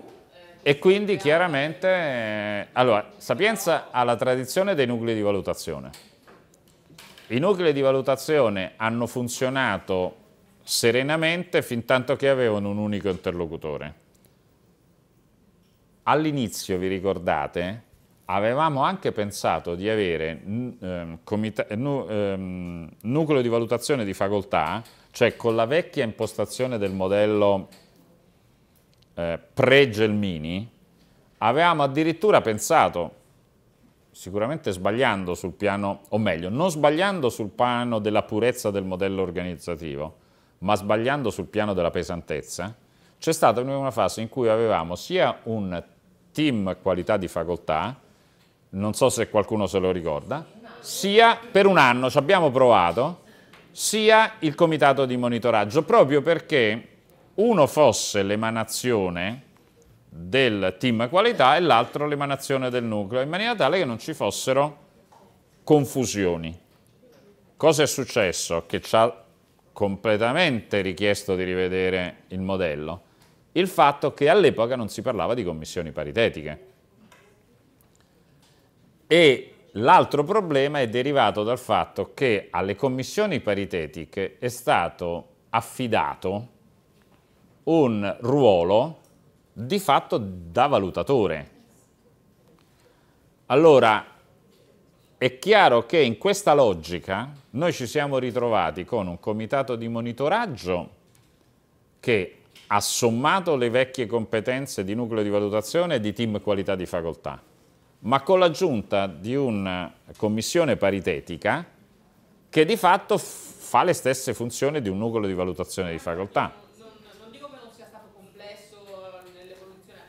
Eh, e quindi chiaramente... Eh, allora, Sapienza ha la tradizione dei nuclei di valutazione. I nuclei di valutazione hanno funzionato serenamente fin tanto che avevano un unico interlocutore. All'inizio, vi ricordate, avevamo anche pensato di avere eh, eh, nucleo di valutazione di facoltà, cioè con la vecchia impostazione del modello eh, pre-Gelmini, avevamo addirittura pensato, sicuramente sbagliando sul piano, o meglio, non sbagliando sul piano della purezza del modello organizzativo, ma sbagliando sul piano della pesantezza, c'è stata una fase in cui avevamo sia un team qualità di facoltà, non so se qualcuno se lo ricorda, sia per un anno ci abbiamo provato, sia il comitato di monitoraggio, proprio perché uno fosse l'emanazione del team qualità e l'altro l'emanazione del nucleo, in maniera tale che non ci fossero confusioni. Cosa è successo? Che ci ha completamente richiesto di rivedere il modello. Il fatto che all'epoca non si parlava di commissioni paritetiche e l'altro problema è derivato dal fatto che alle commissioni paritetiche è stato affidato un ruolo di fatto da valutatore. Allora, è chiaro che in questa logica noi ci siamo ritrovati con un comitato di monitoraggio che ha sommato le vecchie competenze di nucleo di valutazione e di team qualità di facoltà ma con l'aggiunta di una commissione paritetica che di fatto fa le stesse funzioni di un nucleo di valutazione di facoltà. Non, dico che non sia stato complesso eh, nell'evoluzione,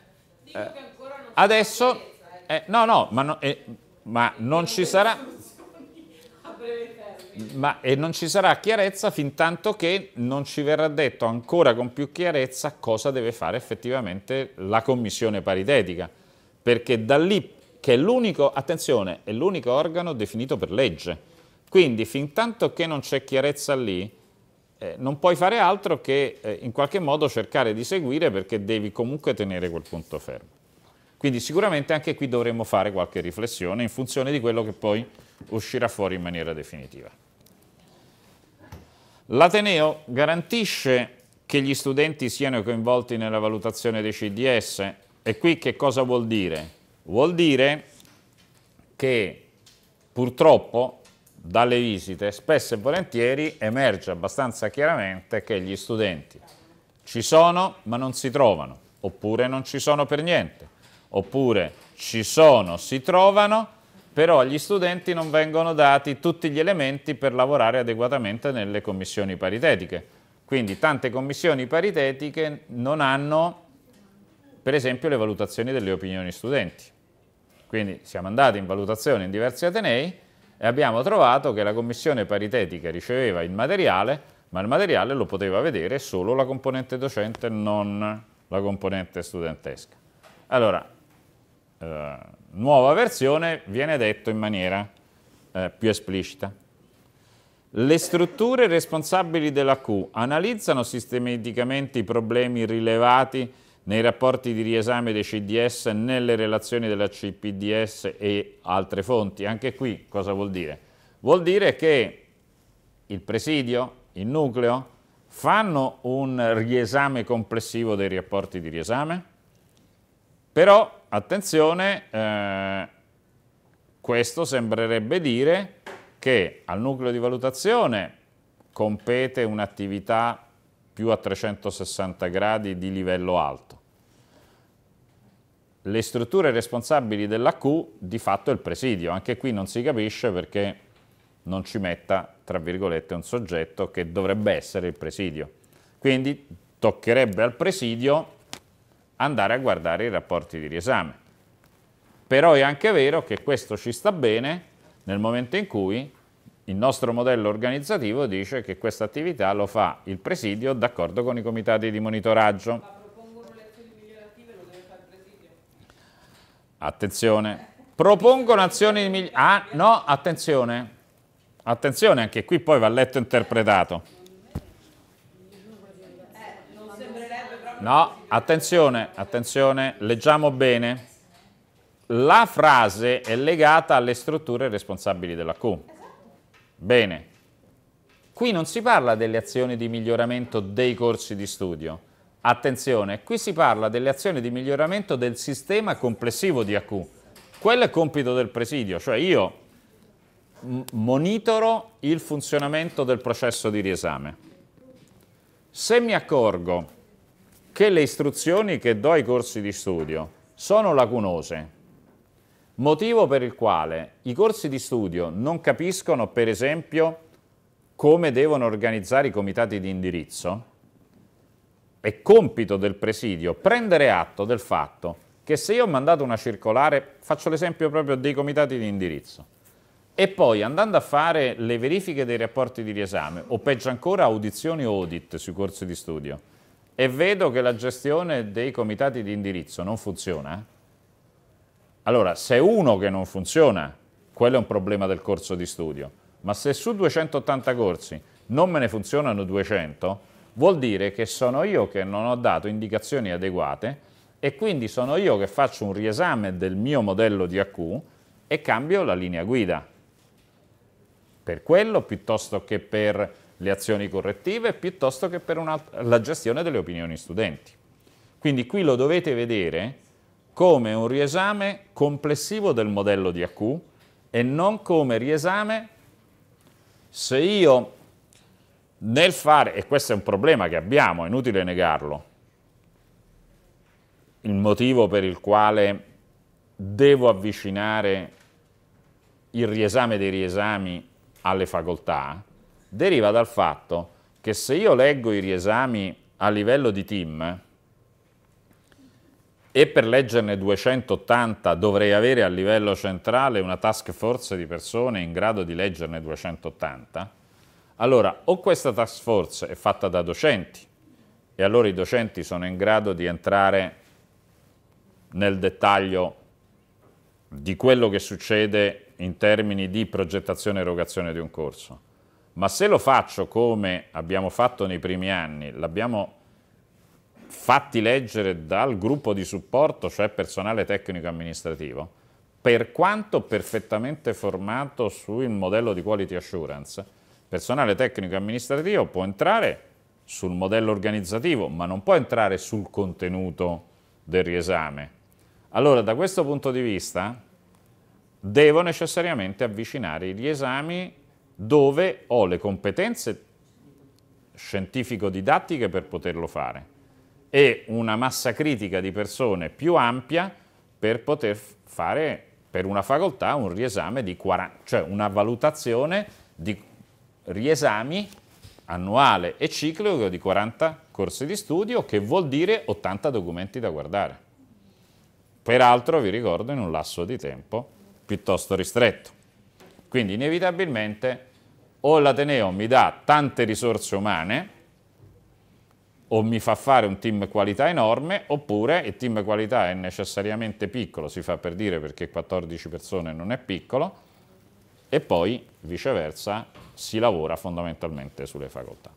dico eh, che ancora non Adesso, eh. eh, no, no, ma, no, eh, ma non ci sarà... Ma, e non ci sarà chiarezza fin tanto che non ci verrà detto ancora con più chiarezza cosa deve fare effettivamente la commissione paritetica, perché da lì che è l'unico, attenzione, è l'unico organo definito per legge. Quindi fin tanto che non c'è chiarezza lì, eh, non puoi fare altro che eh, in qualche modo cercare di seguire perché devi comunque tenere quel punto fermo. Quindi sicuramente anche qui dovremmo fare qualche riflessione in funzione di quello che poi uscirà fuori in maniera definitiva. L'Ateneo garantisce che gli studenti siano coinvolti nella valutazione dei CDS e qui che cosa vuol dire? Vuol dire che purtroppo dalle visite spesso e volentieri emerge abbastanza chiaramente che gli studenti ci sono ma non si trovano, oppure non ci sono per niente, oppure ci sono, si trovano, però agli studenti non vengono dati tutti gli elementi per lavorare adeguatamente nelle commissioni paritetiche. Quindi tante commissioni paritetiche non hanno per esempio le valutazioni delle opinioni studenti quindi siamo andati in valutazione in diversi Atenei e abbiamo trovato che la commissione paritetica riceveva il materiale, ma il materiale lo poteva vedere solo la componente docente, non la componente studentesca. Allora, eh, nuova versione viene detto in maniera eh, più esplicita. Le strutture responsabili della Q analizzano sistematicamente i problemi rilevati nei rapporti di riesame dei CDS, nelle relazioni della CPDS e altre fonti. Anche qui cosa vuol dire? Vuol dire che il presidio, il nucleo, fanno un riesame complessivo dei rapporti di riesame, però, attenzione, eh, questo sembrerebbe dire che al nucleo di valutazione compete un'attività più a 360 gradi di livello alto. Le strutture responsabili della Q di fatto è il presidio, anche qui non si capisce perché non ci metta, tra virgolette, un soggetto che dovrebbe essere il presidio. Quindi toccherebbe al presidio andare a guardare i rapporti di riesame. Però è anche vero che questo ci sta bene nel momento in cui il nostro modello organizzativo dice che questa attività lo fa il presidio d'accordo con i comitati di monitoraggio. Ma propongono le azioni migliorative, lo deve fare il presidio? Attenzione. Propongono azioni migliorative. Ah, no, attenzione. Attenzione, anche qui poi va letto interpretato. No, attenzione, attenzione, leggiamo bene. La frase è legata alle strutture responsabili della Q. Bene, qui non si parla delle azioni di miglioramento dei corsi di studio. Attenzione, qui si parla delle azioni di miglioramento del sistema complessivo di AQ. Quello è compito del presidio, cioè io monitoro il funzionamento del processo di riesame. Se mi accorgo che le istruzioni che do ai corsi di studio sono lacunose Motivo per il quale i corsi di studio non capiscono, per esempio, come devono organizzare i comitati di indirizzo, è compito del presidio prendere atto del fatto che se io ho mandato una circolare, faccio l'esempio proprio dei comitati di indirizzo, e poi andando a fare le verifiche dei rapporti di riesame, o peggio ancora audizioni o audit sui corsi di studio, e vedo che la gestione dei comitati di indirizzo non funziona, allora, se uno che non funziona, quello è un problema del corso di studio, ma se su 280 corsi non me ne funzionano 200, vuol dire che sono io che non ho dato indicazioni adeguate e quindi sono io che faccio un riesame del mio modello di AQ e cambio la linea guida. Per quello piuttosto che per le azioni correttive, piuttosto che per la gestione delle opinioni studenti. Quindi qui lo dovete vedere come un riesame complessivo del modello di AQ e non come riesame se io nel fare, e questo è un problema che abbiamo, è inutile negarlo, il motivo per il quale devo avvicinare il riesame dei riesami alle facoltà deriva dal fatto che se io leggo i riesami a livello di team, e per leggerne 280 dovrei avere a livello centrale una task force di persone in grado di leggerne 280, allora o questa task force è fatta da docenti e allora i docenti sono in grado di entrare nel dettaglio di quello che succede in termini di progettazione e erogazione di un corso, ma se lo faccio come abbiamo fatto nei primi anni, l'abbiamo fatti leggere dal gruppo di supporto, cioè personale tecnico amministrativo, per quanto perfettamente formato sul modello di quality assurance, personale tecnico amministrativo può entrare sul modello organizzativo, ma non può entrare sul contenuto del riesame. Allora, da questo punto di vista, devo necessariamente avvicinare i riesami dove ho le competenze scientifico-didattiche per poterlo fare e una massa critica di persone più ampia per poter fare per una facoltà un riesame di 40, cioè una valutazione di riesami annuale e ciclico di 40 corsi di studio che vuol dire 80 documenti da guardare. Peraltro vi ricordo in un lasso di tempo piuttosto ristretto. Quindi inevitabilmente o l'Ateneo mi dà tante risorse umane o mi fa fare un team qualità enorme, oppure il team qualità è necessariamente piccolo, si fa per dire perché 14 persone non è piccolo, e poi viceversa si lavora fondamentalmente sulle facoltà.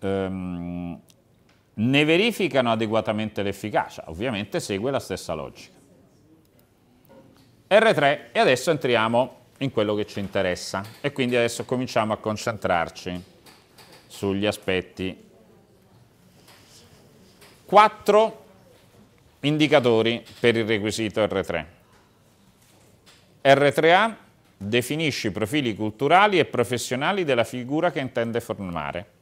Um, ne verificano adeguatamente l'efficacia, ovviamente segue la stessa logica. R3 e adesso entriamo in quello che ci interessa. E quindi adesso cominciamo a concentrarci sugli aspetti. Quattro indicatori per il requisito R3. R3A definisce i profili culturali e professionali della figura che intende formare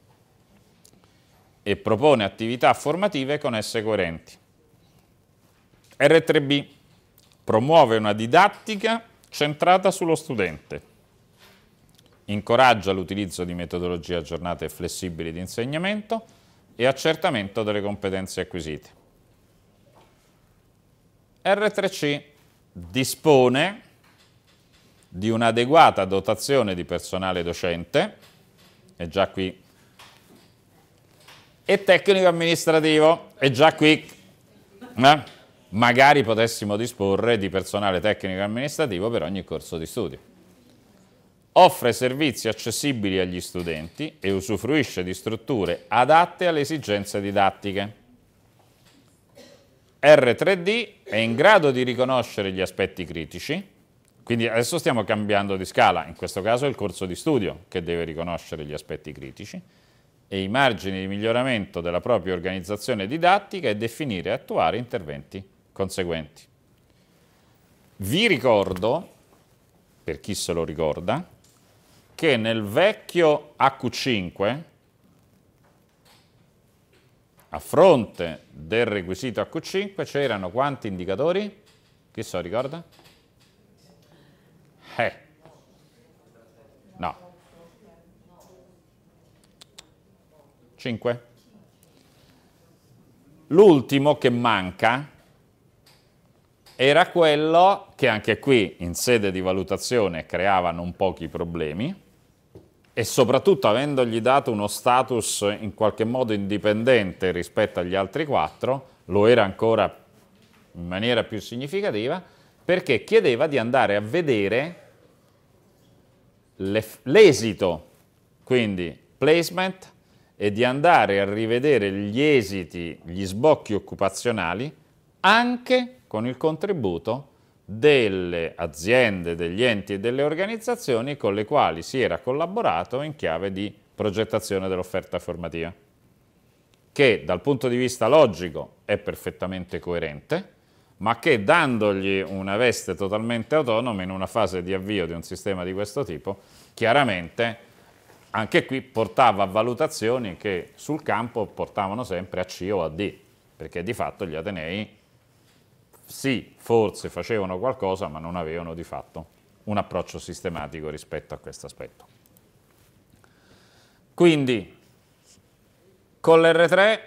e propone attività formative con esse coerenti. R3B promuove una didattica centrata sullo studente. Incoraggia l'utilizzo di metodologie aggiornate e flessibili di insegnamento e accertamento delle competenze acquisite. R3C dispone di un'adeguata dotazione di personale docente, è già qui, e tecnico amministrativo, è già qui. Eh? magari potessimo disporre di personale tecnico e amministrativo per ogni corso di studio. Offre servizi accessibili agli studenti e usufruisce di strutture adatte alle esigenze didattiche. R3D è in grado di riconoscere gli aspetti critici, quindi adesso stiamo cambiando di scala, in questo caso è il corso di studio che deve riconoscere gli aspetti critici, e i margini di miglioramento della propria organizzazione didattica e definire e attuare interventi conseguenti. Vi ricordo, per chi se lo ricorda, che nel vecchio HQ5, a fronte del requisito HQ5, c'erano quanti indicatori? Chi se lo ricorda? Eh. No. 5. L'ultimo che manca era quello che anche qui in sede di valutazione creava non pochi problemi e soprattutto avendogli dato uno status in qualche modo indipendente rispetto agli altri quattro, lo era ancora in maniera più significativa, perché chiedeva di andare a vedere l'esito, quindi placement, e di andare a rivedere gli esiti, gli sbocchi occupazionali, anche con il contributo delle aziende, degli enti e delle organizzazioni con le quali si era collaborato in chiave di progettazione dell'offerta formativa, che dal punto di vista logico è perfettamente coerente, ma che dandogli una veste totalmente autonoma in una fase di avvio di un sistema di questo tipo, chiaramente anche qui portava a valutazioni che sul campo portavano sempre a C o a D, perché di fatto gli Atenei sì, forse facevano qualcosa, ma non avevano di fatto un approccio sistematico rispetto a questo aspetto. Quindi con l'R3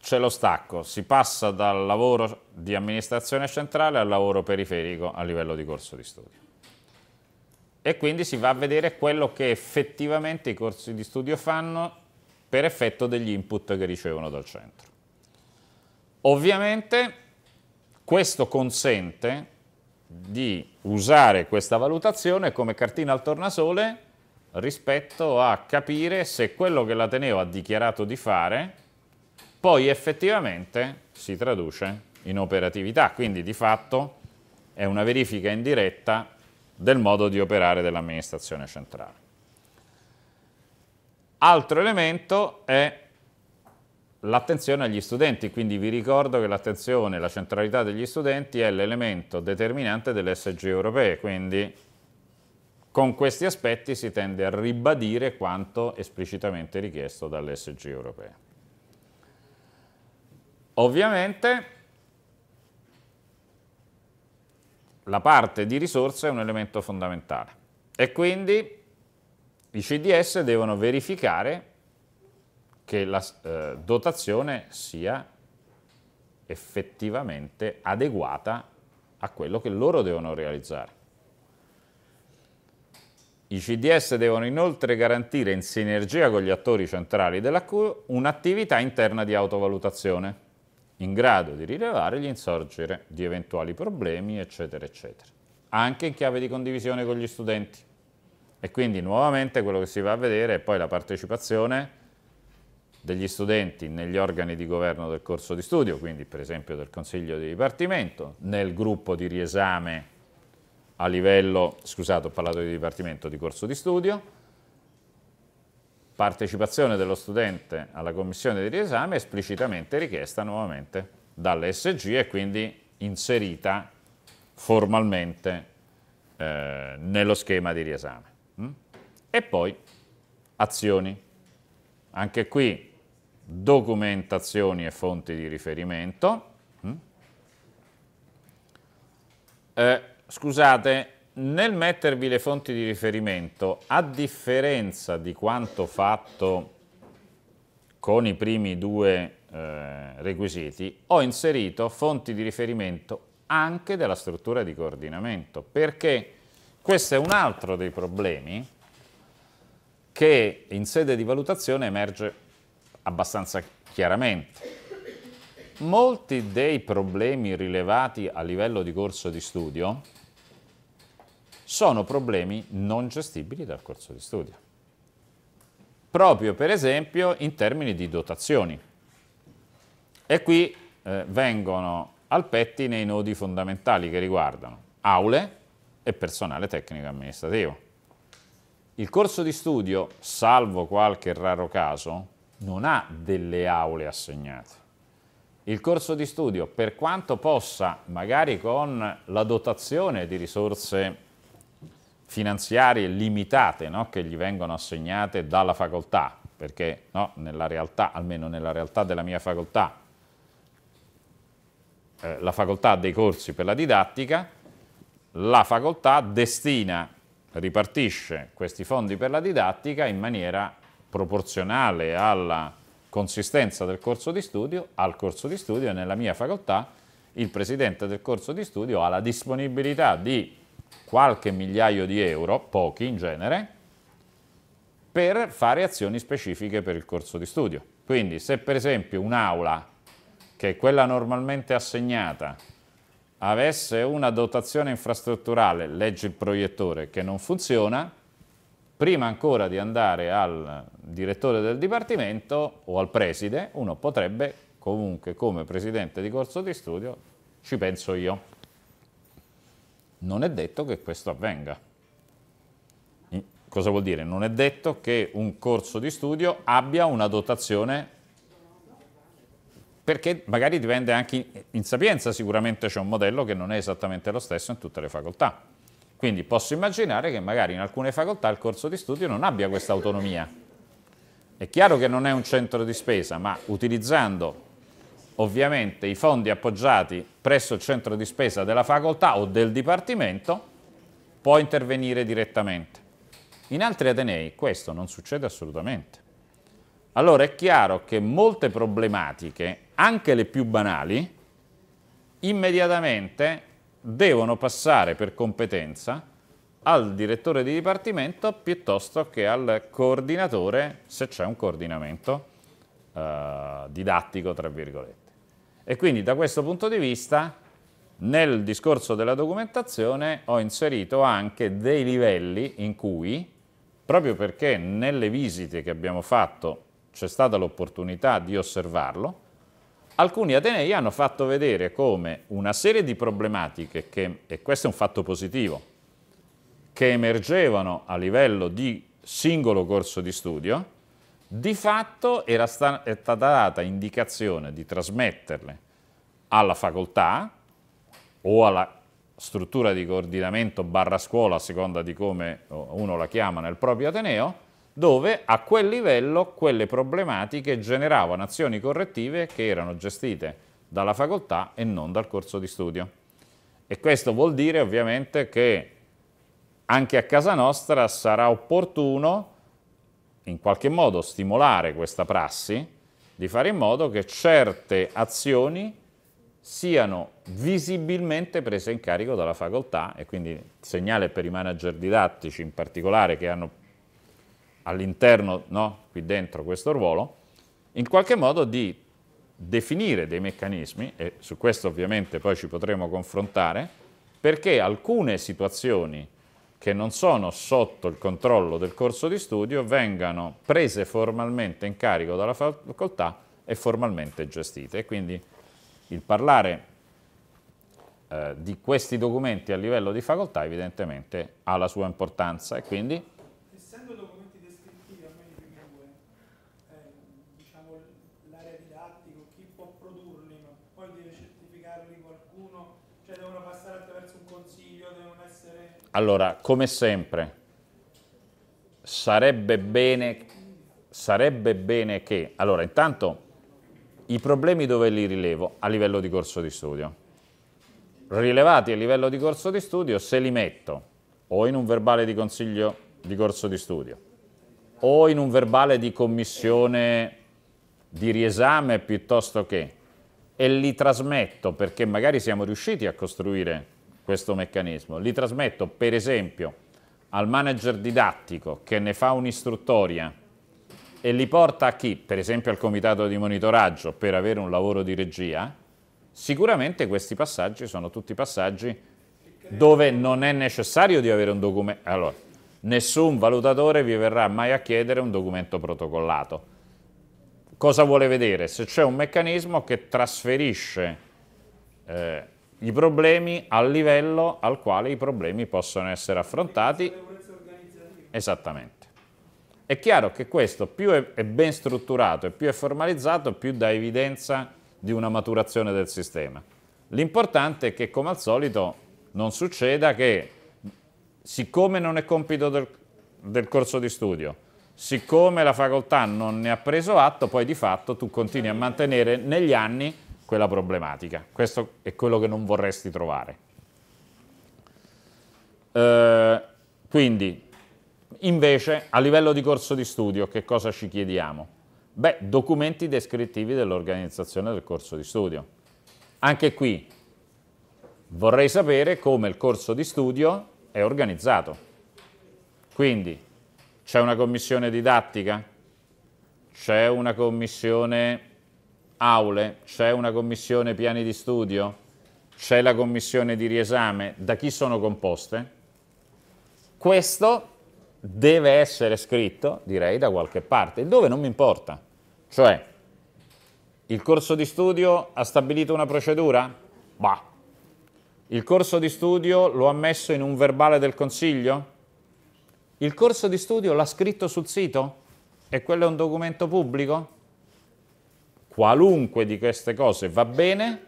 c'è lo stacco, si passa dal lavoro di amministrazione centrale al lavoro periferico a livello di corso di studio. E quindi si va a vedere quello che effettivamente i corsi di studio fanno per effetto degli input che ricevono dal centro. Ovviamente questo consente di usare questa valutazione come cartina al tornasole rispetto a capire se quello che l'Ateneo ha dichiarato di fare poi effettivamente si traduce in operatività, quindi di fatto è una verifica indiretta del modo di operare dell'amministrazione centrale. Altro elemento è l'attenzione agli studenti, quindi vi ricordo che l'attenzione, e la centralità degli studenti è l'elemento determinante delle SG europee, quindi con questi aspetti si tende a ribadire quanto esplicitamente richiesto dalle SG europee. Ovviamente la parte di risorse è un elemento fondamentale e quindi i CDS devono verificare che la eh, dotazione sia effettivamente adeguata a quello che loro devono realizzare. I CDS devono inoltre garantire in sinergia con gli attori centrali della CU un'attività interna di autovalutazione, in grado di rilevare gli insorgere di eventuali problemi, eccetera, eccetera, anche in chiave di condivisione con gli studenti. E quindi nuovamente quello che si va a vedere è poi la partecipazione degli studenti negli organi di governo del corso di studio, quindi per esempio del Consiglio di Dipartimento, nel gruppo di riesame a livello, scusate ho parlato di Dipartimento, di corso di studio, partecipazione dello studente alla commissione di riesame esplicitamente richiesta nuovamente dall'SG e quindi inserita formalmente eh, nello schema di riesame. Mm? E poi azioni. Anche qui documentazioni e fonti di riferimento. Mm. Eh, scusate, nel mettervi le fonti di riferimento, a differenza di quanto fatto con i primi due eh, requisiti, ho inserito fonti di riferimento anche della struttura di coordinamento, perché questo è un altro dei problemi che in sede di valutazione emerge abbastanza chiaramente. Molti dei problemi rilevati a livello di corso di studio sono problemi non gestibili dal corso di studio. Proprio per esempio in termini di dotazioni. E qui eh, vengono al pettine i nodi fondamentali che riguardano aule e personale tecnico amministrativo. Il corso di studio, salvo qualche raro caso, non ha delle aule assegnate. Il corso di studio, per quanto possa, magari con la dotazione di risorse finanziarie limitate no, che gli vengono assegnate dalla facoltà, perché no, nella realtà, almeno nella realtà della mia facoltà, eh, la facoltà ha dei corsi per la didattica, la facoltà destina, ripartisce questi fondi per la didattica in maniera proporzionale alla consistenza del corso di studio, al corso di studio e nella mia facoltà il presidente del corso di studio ha la disponibilità di qualche migliaio di euro, pochi in genere, per fare azioni specifiche per il corso di studio. Quindi se per esempio un'aula, che è quella normalmente assegnata, avesse una dotazione infrastrutturale, legge il proiettore, che non funziona, prima ancora di andare al direttore del dipartimento o al preside, uno potrebbe comunque come presidente di corso di studio, ci penso io. Non è detto che questo avvenga. Cosa vuol dire? Non è detto che un corso di studio abbia una dotazione, perché magari dipende anche in, in sapienza, sicuramente c'è un modello che non è esattamente lo stesso in tutte le facoltà quindi posso immaginare che magari in alcune facoltà il corso di studio non abbia questa autonomia. È chiaro che non è un centro di spesa, ma utilizzando ovviamente i fondi appoggiati presso il centro di spesa della facoltà o del dipartimento, può intervenire direttamente. In altri Atenei questo non succede assolutamente. Allora è chiaro che molte problematiche, anche le più banali, immediatamente devono passare per competenza al direttore di dipartimento piuttosto che al coordinatore, se c'è un coordinamento eh, didattico, tra virgolette. E quindi da questo punto di vista, nel discorso della documentazione ho inserito anche dei livelli in cui, proprio perché nelle visite che abbiamo fatto c'è stata l'opportunità di osservarlo, alcuni Atenei hanno fatto vedere come una serie di problematiche, che, e questo è un fatto positivo, che emergevano a livello di singolo corso di studio, di fatto era stata data indicazione di trasmetterle alla facoltà o alla struttura di coordinamento barra scuola a seconda di come uno la chiama nel proprio Ateneo, dove a quel livello quelle problematiche generavano azioni correttive che erano gestite dalla facoltà e non dal corso di studio. E questo vuol dire ovviamente che anche a casa nostra sarà opportuno in qualche modo stimolare questa prassi di fare in modo che certe azioni siano visibilmente prese in carico dalla facoltà e quindi segnale per i manager didattici in particolare che hanno all'interno, no, qui dentro questo ruolo, in qualche modo di definire dei meccanismi, e su questo ovviamente poi ci potremo confrontare, perché alcune situazioni che non sono sotto il controllo del corso di studio vengano prese formalmente in carico dalla facoltà e formalmente gestite. E quindi il parlare eh, di questi documenti a livello di facoltà evidentemente ha la sua importanza e quindi Allora, come sempre, sarebbe bene, sarebbe bene che... Allora, intanto, i problemi dove li rilevo? A livello di corso di studio. Rilevati a livello di corso di studio, se li metto o in un verbale di consiglio di corso di studio, o in un verbale di commissione di riesame piuttosto che, e li trasmetto perché magari siamo riusciti a costruire questo meccanismo. Li trasmetto per esempio al manager didattico che ne fa un'istruttoria e li porta a chi? Per esempio al comitato di monitoraggio per avere un lavoro di regia, sicuramente questi passaggi sono tutti passaggi dove non è necessario di avere un documento. Allora, nessun valutatore vi verrà mai a chiedere un documento protocollato. Cosa vuole vedere? Se c'è un meccanismo che trasferisce eh, i problemi al livello al quale i problemi possono essere affrontati. Esattamente. È chiaro che questo più è ben strutturato e più è formalizzato, più dà evidenza di una maturazione del sistema. L'importante è che, come al solito, non succeda che, siccome non è compito del, del corso di studio, siccome la facoltà non ne ha preso atto, poi di fatto tu continui a mantenere negli anni quella problematica. Questo è quello che non vorresti trovare. Eh, quindi, invece, a livello di corso di studio, che cosa ci chiediamo? Beh, documenti descrittivi dell'organizzazione del corso di studio. Anche qui vorrei sapere come il corso di studio è organizzato. Quindi, c'è una commissione didattica? C'è una commissione aule, c'è una commissione piani di studio, c'è la commissione di riesame, da chi sono composte? Questo deve essere scritto, direi, da qualche parte, dove non mi importa. Cioè, il corso di studio ha stabilito una procedura? Bah. Il corso di studio lo ha messo in un verbale del consiglio? Il corso di studio l'ha scritto sul sito? E quello è un documento pubblico? Qualunque di queste cose va bene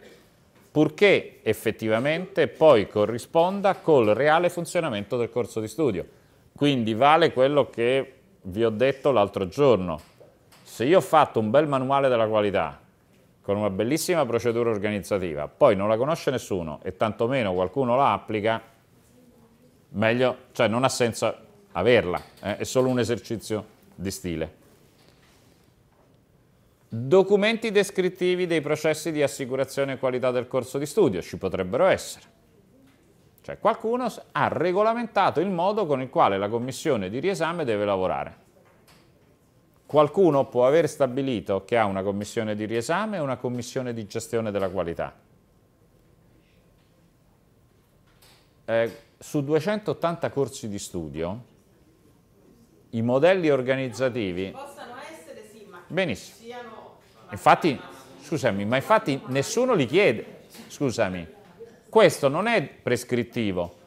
purché effettivamente poi corrisponda col reale funzionamento del corso di studio. Quindi vale quello che vi ho detto l'altro giorno. Se io ho fatto un bel manuale della qualità con una bellissima procedura organizzativa, poi non la conosce nessuno e tantomeno qualcuno la applica, meglio, cioè non ha senso averla, eh, è solo un esercizio di stile. Documenti descrittivi dei processi di assicurazione e qualità del corso di studio ci potrebbero essere. Cioè qualcuno ha regolamentato il modo con il quale la commissione di riesame deve lavorare. Qualcuno può aver stabilito che ha una commissione di riesame e una commissione di gestione della qualità. Eh, su 280 corsi di studio, i modelli organizzativi... Possano essere, sì, ma... Benissimo. Siano Infatti, scusami, ma infatti nessuno li chiede, scusami, questo non è prescrittivo.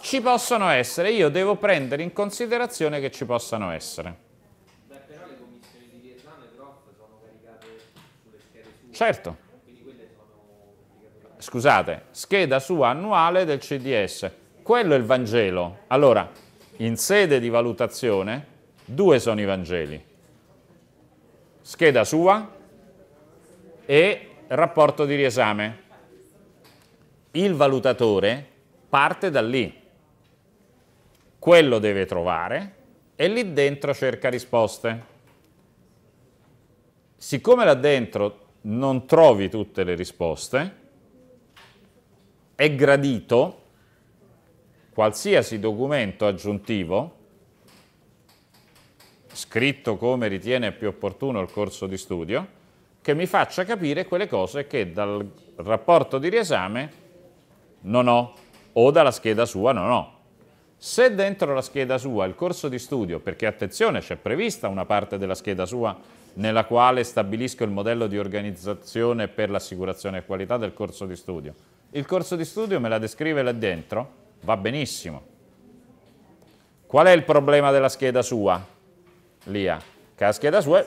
Ci possono essere, io devo prendere in considerazione che ci possano essere. Certo. Scusate, scheda sua annuale del CDS. Quello è il Vangelo. Allora, in sede di valutazione, due sono i Vangeli scheda sua e rapporto di riesame. Il valutatore parte da lì, quello deve trovare e lì dentro cerca risposte. Siccome là dentro non trovi tutte le risposte, è gradito qualsiasi documento aggiuntivo scritto come ritiene più opportuno il corso di studio, che mi faccia capire quelle cose che dal rapporto di riesame non ho o dalla scheda sua non ho. Se dentro la scheda sua il corso di studio, perché attenzione c'è prevista una parte della scheda sua nella quale stabilisco il modello di organizzazione per l'assicurazione e qualità del corso di studio, il corso di studio me la descrive là dentro, va benissimo. Qual è il problema della scheda sua? Lia, cascheda sua.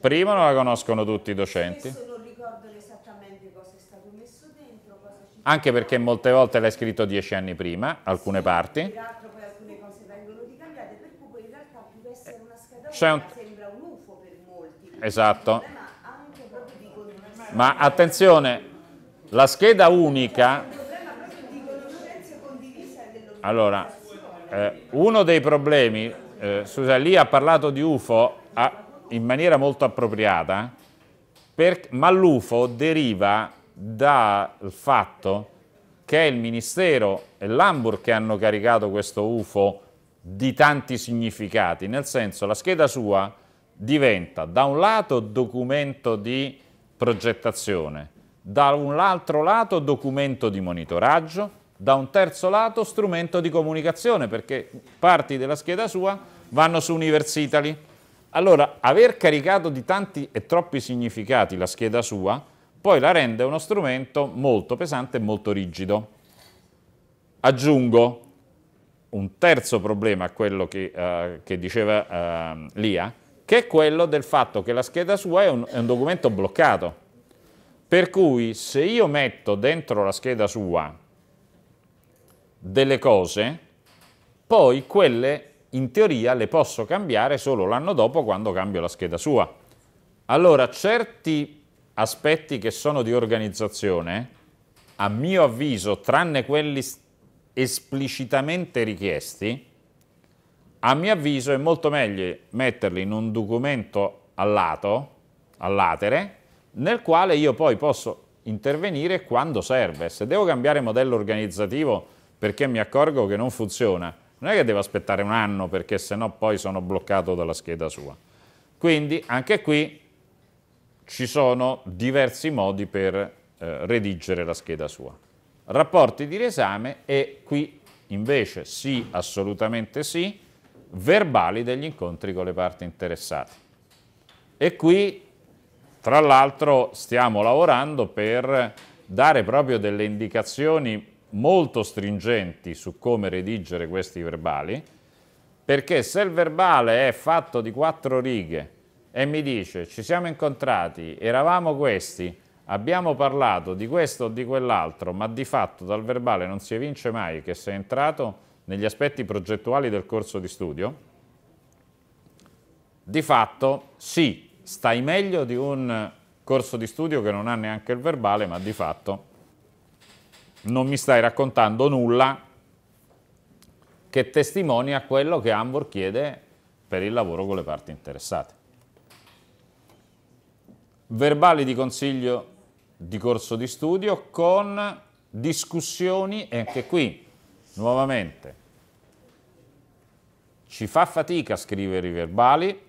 Prima non la conoscono tutti i docenti. non ricordano esattamente cosa è stato messo dentro. Anche perché molte volte l'hai scritto dieci anni prima, alcune parti. C'è un... Sembra un UFO per molti. Esatto. Eh, ma attenzione, la scheda unica... Allora, eh, uno dei problemi, eh, Susa lì ha parlato di UFO a, ah, in maniera molto appropriata, per, ma l'UFO deriva dal fatto che è il Ministero e l'Hamburg che hanno caricato questo UFO di tanti significati, nel senso la scheda sua diventa da un lato documento di progettazione, dall'altro lato documento di monitoraggio, da un terzo lato strumento di comunicazione perché parti della scheda sua vanno su Universitali. Allora, aver caricato di tanti e troppi significati la scheda sua poi la rende uno strumento molto pesante e molto rigido. Aggiungo un terzo problema a quello che, eh, che diceva eh, Lia, che è quello del fatto che la scheda sua è un, è un documento bloccato. Per cui se io metto dentro la scheda sua delle cose, poi quelle in teoria le posso cambiare solo l'anno dopo quando cambio la scheda sua. Allora, certi aspetti che sono di organizzazione, a mio avviso, tranne quelli esplicitamente richiesti, a mio avviso è molto meglio metterli in un documento a lato, all'atere, nel quale io poi posso intervenire quando serve. Se devo cambiare modello organizzativo, perché mi accorgo che non funziona, non è che devo aspettare un anno perché sennò poi sono bloccato dalla scheda sua. Quindi anche qui ci sono diversi modi per eh, redigere la scheda sua. Rapporti di riesame e qui invece sì, assolutamente sì, verbali degli incontri con le parti interessate. E qui tra l'altro stiamo lavorando per dare proprio delle indicazioni molto stringenti su come redigere questi verbali, perché se il verbale è fatto di quattro righe e mi dice ci siamo incontrati, eravamo questi, abbiamo parlato di questo o di quell'altro, ma di fatto dal verbale non si evince mai che sei entrato negli aspetti progettuali del corso di studio, di fatto sì, stai meglio di un corso di studio che non ha neanche il verbale, ma di fatto non mi stai raccontando nulla che testimonia quello che Ambor chiede per il lavoro con le parti interessate. Verbali di consiglio di corso di studio con discussioni, e anche qui, nuovamente, ci fa fatica a scrivere i verbali,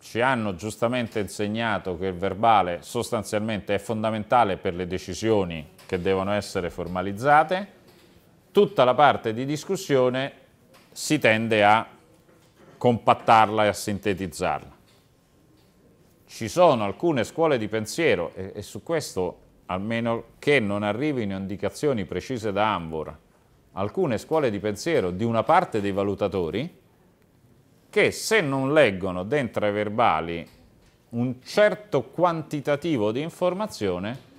ci hanno giustamente insegnato che il verbale sostanzialmente è fondamentale per le decisioni che devono essere formalizzate, tutta la parte di discussione si tende a compattarla e a sintetizzarla. Ci sono alcune scuole di pensiero, e, e su questo, almeno che non arrivino indicazioni precise da Ambor, alcune scuole di pensiero di una parte dei valutatori, che se non leggono dentro ai verbali un certo quantitativo di informazione,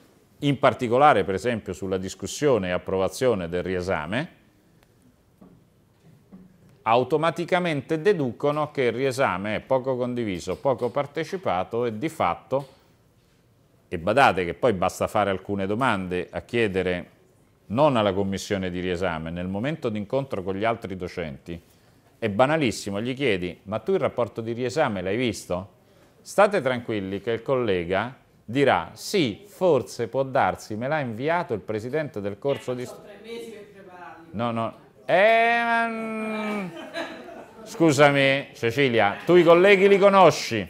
in particolare per esempio sulla discussione e approvazione del riesame, automaticamente deducono che il riesame è poco condiviso, poco partecipato e di fatto, e badate che poi basta fare alcune domande a chiedere non alla commissione di riesame, nel momento d'incontro con gli altri docenti, è banalissimo, gli chiedi ma tu il rapporto di riesame l'hai visto? State tranquilli che il collega dirà sì, forse può darsi, me l'ha inviato il presidente del corso eh, di... Sono tre mesi per prepararmi. No, no. Eh, mm, scusami Cecilia, tu i colleghi li conosci,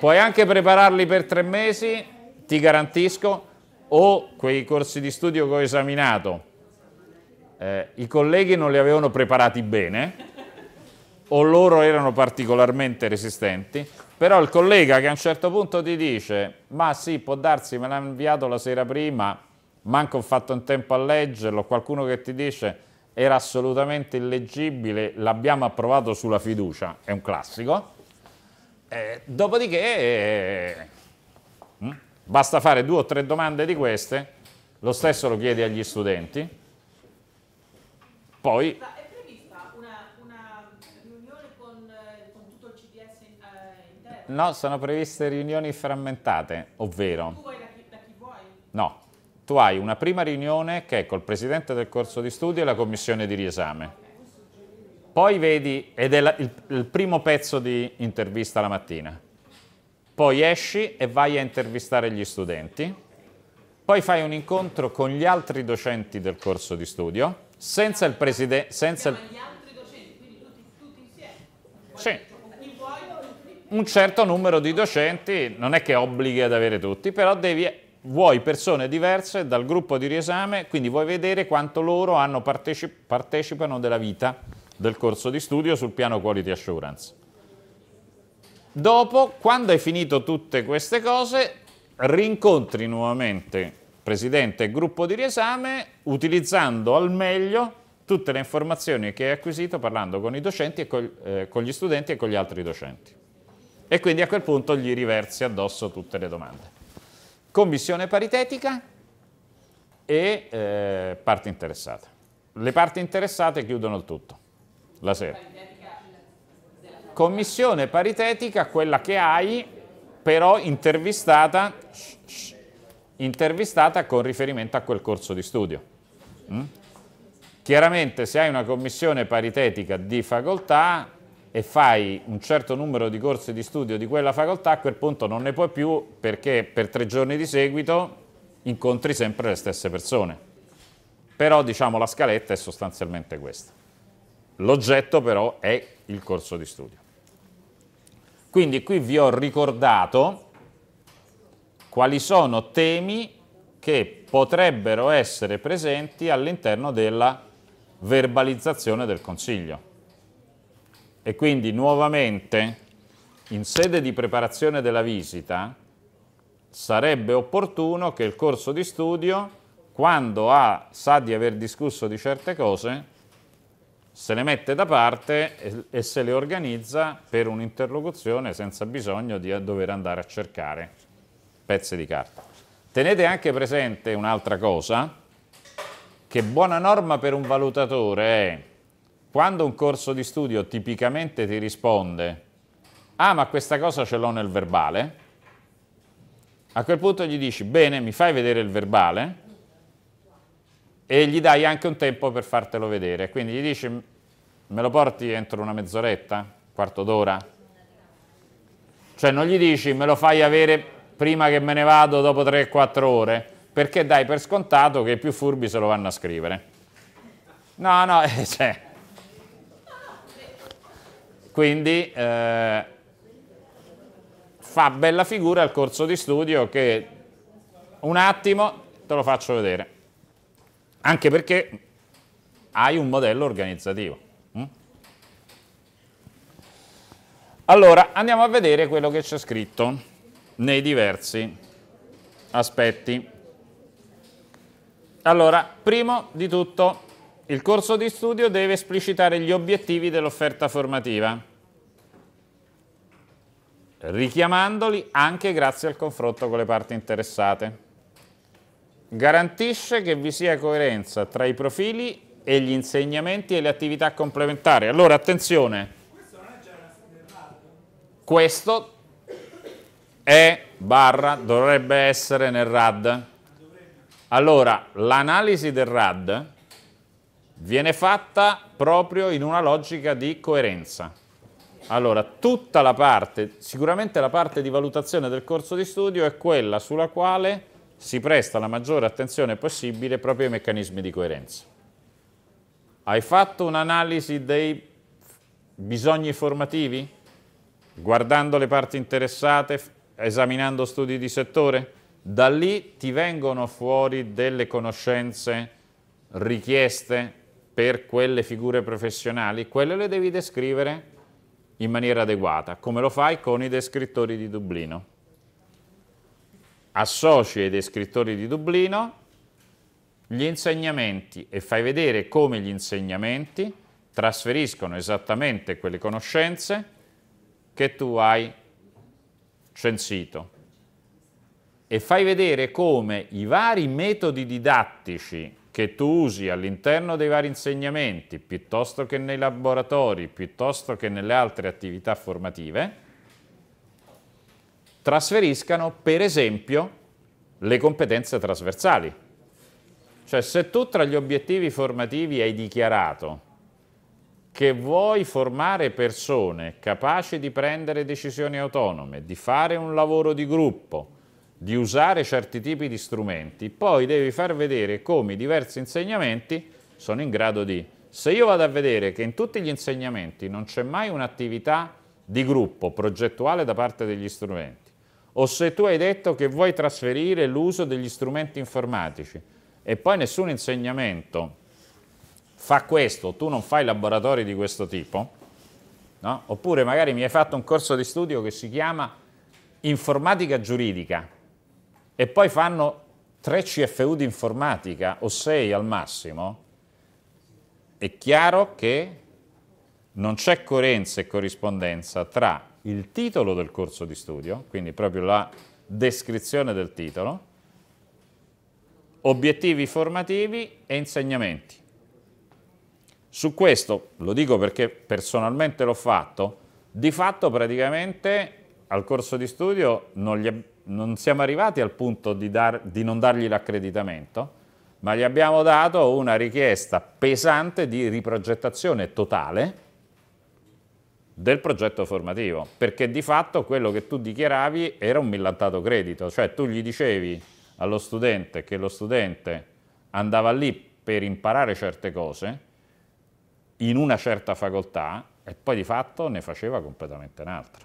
puoi anche prepararli per tre mesi, ti garantisco, o quei corsi di studio che ho esaminato, eh, i colleghi non li avevano preparati bene, o loro erano particolarmente resistenti, però il collega che a un certo punto ti dice, ma sì, può darsi, me l'ha inviato la sera prima, manco ho fatto un tempo a leggerlo, qualcuno che ti dice, era assolutamente illeggibile, l'abbiamo approvato sulla fiducia, è un classico. Eh, dopodiché, eh, basta fare due o tre domande di queste, lo stesso lo chiedi agli studenti, poi No, sono previste riunioni frammentate, ovvero... Tu vuoi da chi, da chi vuoi? No, tu hai una prima riunione che è col presidente del corso di studio e la commissione di riesame. Poi vedi, ed è la, il, il primo pezzo di intervista la mattina. Poi esci e vai a intervistare gli studenti. Poi fai un incontro con gli altri docenti del corso di studio, senza il presidente... Senza il... gli altri docenti, quindi tutti, tutti insieme. Sì un certo numero di docenti, non è che obblighi ad avere tutti, però devi, vuoi persone diverse dal gruppo di riesame, quindi vuoi vedere quanto loro hanno parteci partecipano della vita del corso di studio sul piano quality assurance. Dopo, quando hai finito tutte queste cose, rincontri nuovamente presidente e gruppo di riesame utilizzando al meglio tutte le informazioni che hai acquisito parlando con i docenti e con, eh, con gli studenti e con gli altri docenti e quindi a quel punto gli riversi addosso tutte le domande. Commissione paritetica e eh, parte interessata. Le parti interessate chiudono il tutto, la sera. Commissione paritetica, quella che hai, però intervistata, shh, shh, intervistata con riferimento a quel corso di studio. Mm? Chiaramente se hai una commissione paritetica di facoltà e fai un certo numero di corsi di studio di quella facoltà, a quel punto non ne puoi più perché per tre giorni di seguito incontri sempre le stesse persone. Però diciamo la scaletta è sostanzialmente questa. L'oggetto però è il corso di studio. Quindi qui vi ho ricordato quali sono temi che potrebbero essere presenti all'interno della verbalizzazione del consiglio e quindi nuovamente in sede di preparazione della visita sarebbe opportuno che il corso di studio quando ha, sa di aver discusso di certe cose se le mette da parte e, e se le organizza per un'interlocuzione senza bisogno di eh, dover andare a cercare pezzi di carta. Tenete anche presente un'altra cosa, che buona norma per un valutatore è quando un corso di studio tipicamente ti risponde ah ma questa cosa ce l'ho nel verbale, a quel punto gli dici bene mi fai vedere il verbale e gli dai anche un tempo per fartelo vedere, quindi gli dici me lo porti entro una mezz'oretta, quarto d'ora, cioè non gli dici me lo fai avere prima che me ne vado dopo 3-4 ore, perché dai per scontato che i più furbi se lo vanno a scrivere. No, no, cioè, quindi eh, fa bella figura il corso di studio che un attimo te lo faccio vedere. Anche perché hai un modello organizzativo. Mm? Allora, andiamo a vedere quello che c'è scritto nei diversi aspetti. Allora, primo di tutto il corso di studio deve esplicitare gli obiettivi dell'offerta formativa, richiamandoli anche grazie al confronto con le parti interessate. Garantisce che vi sia coerenza tra i profili e gli insegnamenti e le attività complementari. Allora, attenzione, questo è barra, dovrebbe essere nel RAD. Allora, l'analisi del RAD viene fatta proprio in una logica di coerenza. Allora, tutta la parte, sicuramente la parte di valutazione del corso di studio è quella sulla quale si presta la maggiore attenzione possibile proprio ai meccanismi di coerenza. Hai fatto un'analisi dei bisogni formativi? Guardando le parti interessate, esaminando studi di settore? Da lì ti vengono fuori delle conoscenze richieste per quelle figure professionali, quelle le devi descrivere in maniera adeguata, come lo fai con i descrittori di Dublino. Associ ai descrittori di Dublino gli insegnamenti e fai vedere come gli insegnamenti trasferiscono esattamente quelle conoscenze che tu hai censito e fai vedere come i vari metodi didattici che tu usi all'interno dei vari insegnamenti, piuttosto che nei laboratori, piuttosto che nelle altre attività formative, trasferiscano, per esempio, le competenze trasversali. Cioè, se tu tra gli obiettivi formativi hai dichiarato che vuoi formare persone capaci di prendere decisioni autonome, di fare un lavoro di gruppo, di usare certi tipi di strumenti, poi devi far vedere come i diversi insegnamenti sono in grado di... Se io vado a vedere che in tutti gli insegnamenti non c'è mai un'attività di gruppo progettuale da parte degli strumenti, o se tu hai detto che vuoi trasferire l'uso degli strumenti informatici e poi nessun insegnamento fa questo, tu non fai laboratori di questo tipo, no? oppure magari mi hai fatto un corso di studio che si chiama informatica giuridica, e poi fanno 3 CFU di informatica o 6 al massimo, è chiaro che non c'è coerenza e corrispondenza tra il titolo del corso di studio, quindi proprio la descrizione del titolo, obiettivi formativi e insegnamenti. Su questo, lo dico perché personalmente l'ho fatto, di fatto praticamente al corso di studio non gli non siamo arrivati al punto di, dar, di non dargli l'accreditamento, ma gli abbiamo dato una richiesta pesante di riprogettazione totale del progetto formativo, perché di fatto quello che tu dichiaravi era un millantato credito, cioè tu gli dicevi allo studente che lo studente andava lì per imparare certe cose in una certa facoltà e poi di fatto ne faceva completamente un'altra.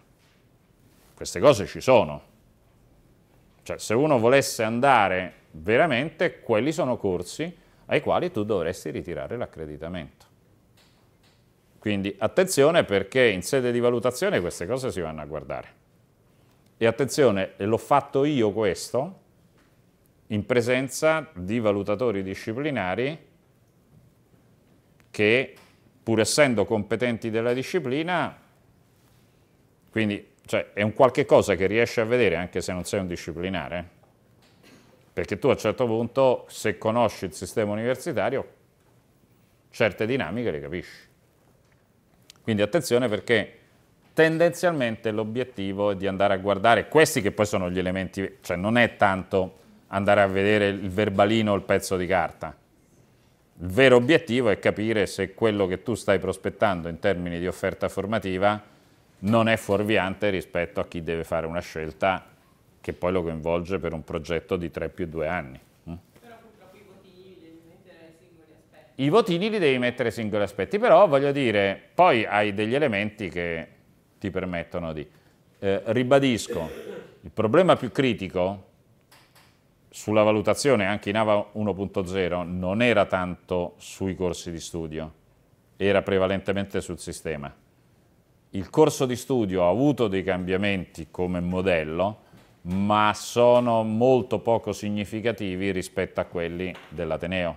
Queste cose ci sono, cioè se uno volesse andare veramente, quelli sono corsi ai quali tu dovresti ritirare l'accreditamento. Quindi attenzione perché in sede di valutazione queste cose si vanno a guardare. E attenzione, l'ho fatto io questo in presenza di valutatori disciplinari che pur essendo competenti della disciplina, quindi cioè è un qualche cosa che riesci a vedere anche se non sei un disciplinare, perché tu a un certo punto, se conosci il sistema universitario, certe dinamiche le capisci. Quindi attenzione perché tendenzialmente l'obiettivo è di andare a guardare questi che poi sono gli elementi, cioè non è tanto andare a vedere il verbalino o il pezzo di carta. Il vero obiettivo è capire se quello che tu stai prospettando in termini di offerta formativa non è fuorviante rispetto a chi deve fare una scelta che poi lo coinvolge per un progetto di 3 più 2 anni. Però mm? purtroppo i votini li devi mettere singoli aspetti. I votini li devi mettere singoli aspetti, però voglio dire, poi hai degli elementi che ti permettono di... Eh, ribadisco, il problema più critico sulla valutazione anche in AVA 1.0 non era tanto sui corsi di studio, era prevalentemente sul sistema il corso di studio ha avuto dei cambiamenti come modello, ma sono molto poco significativi rispetto a quelli dell'Ateneo,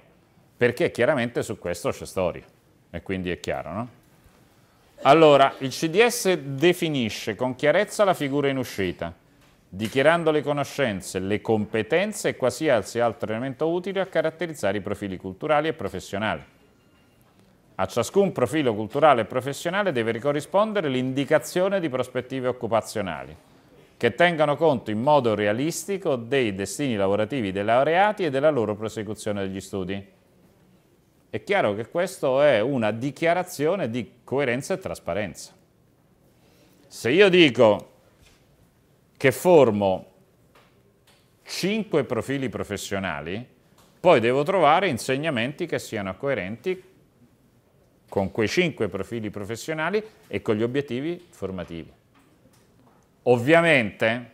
perché chiaramente su questo c'è storia, e quindi è chiaro, no? Allora, il CDS definisce con chiarezza la figura in uscita, dichiarando le conoscenze, le competenze e qualsiasi altro elemento utile a caratterizzare i profili culturali e professionali. A ciascun profilo culturale e professionale deve corrispondere l'indicazione di prospettive occupazionali che tengano conto in modo realistico dei destini lavorativi dei laureati e della loro prosecuzione degli studi. È chiaro che questa è una dichiarazione di coerenza e trasparenza. Se io dico che formo 5 profili professionali, poi devo trovare insegnamenti che siano coerenti con quei cinque profili professionali e con gli obiettivi formativi. Ovviamente...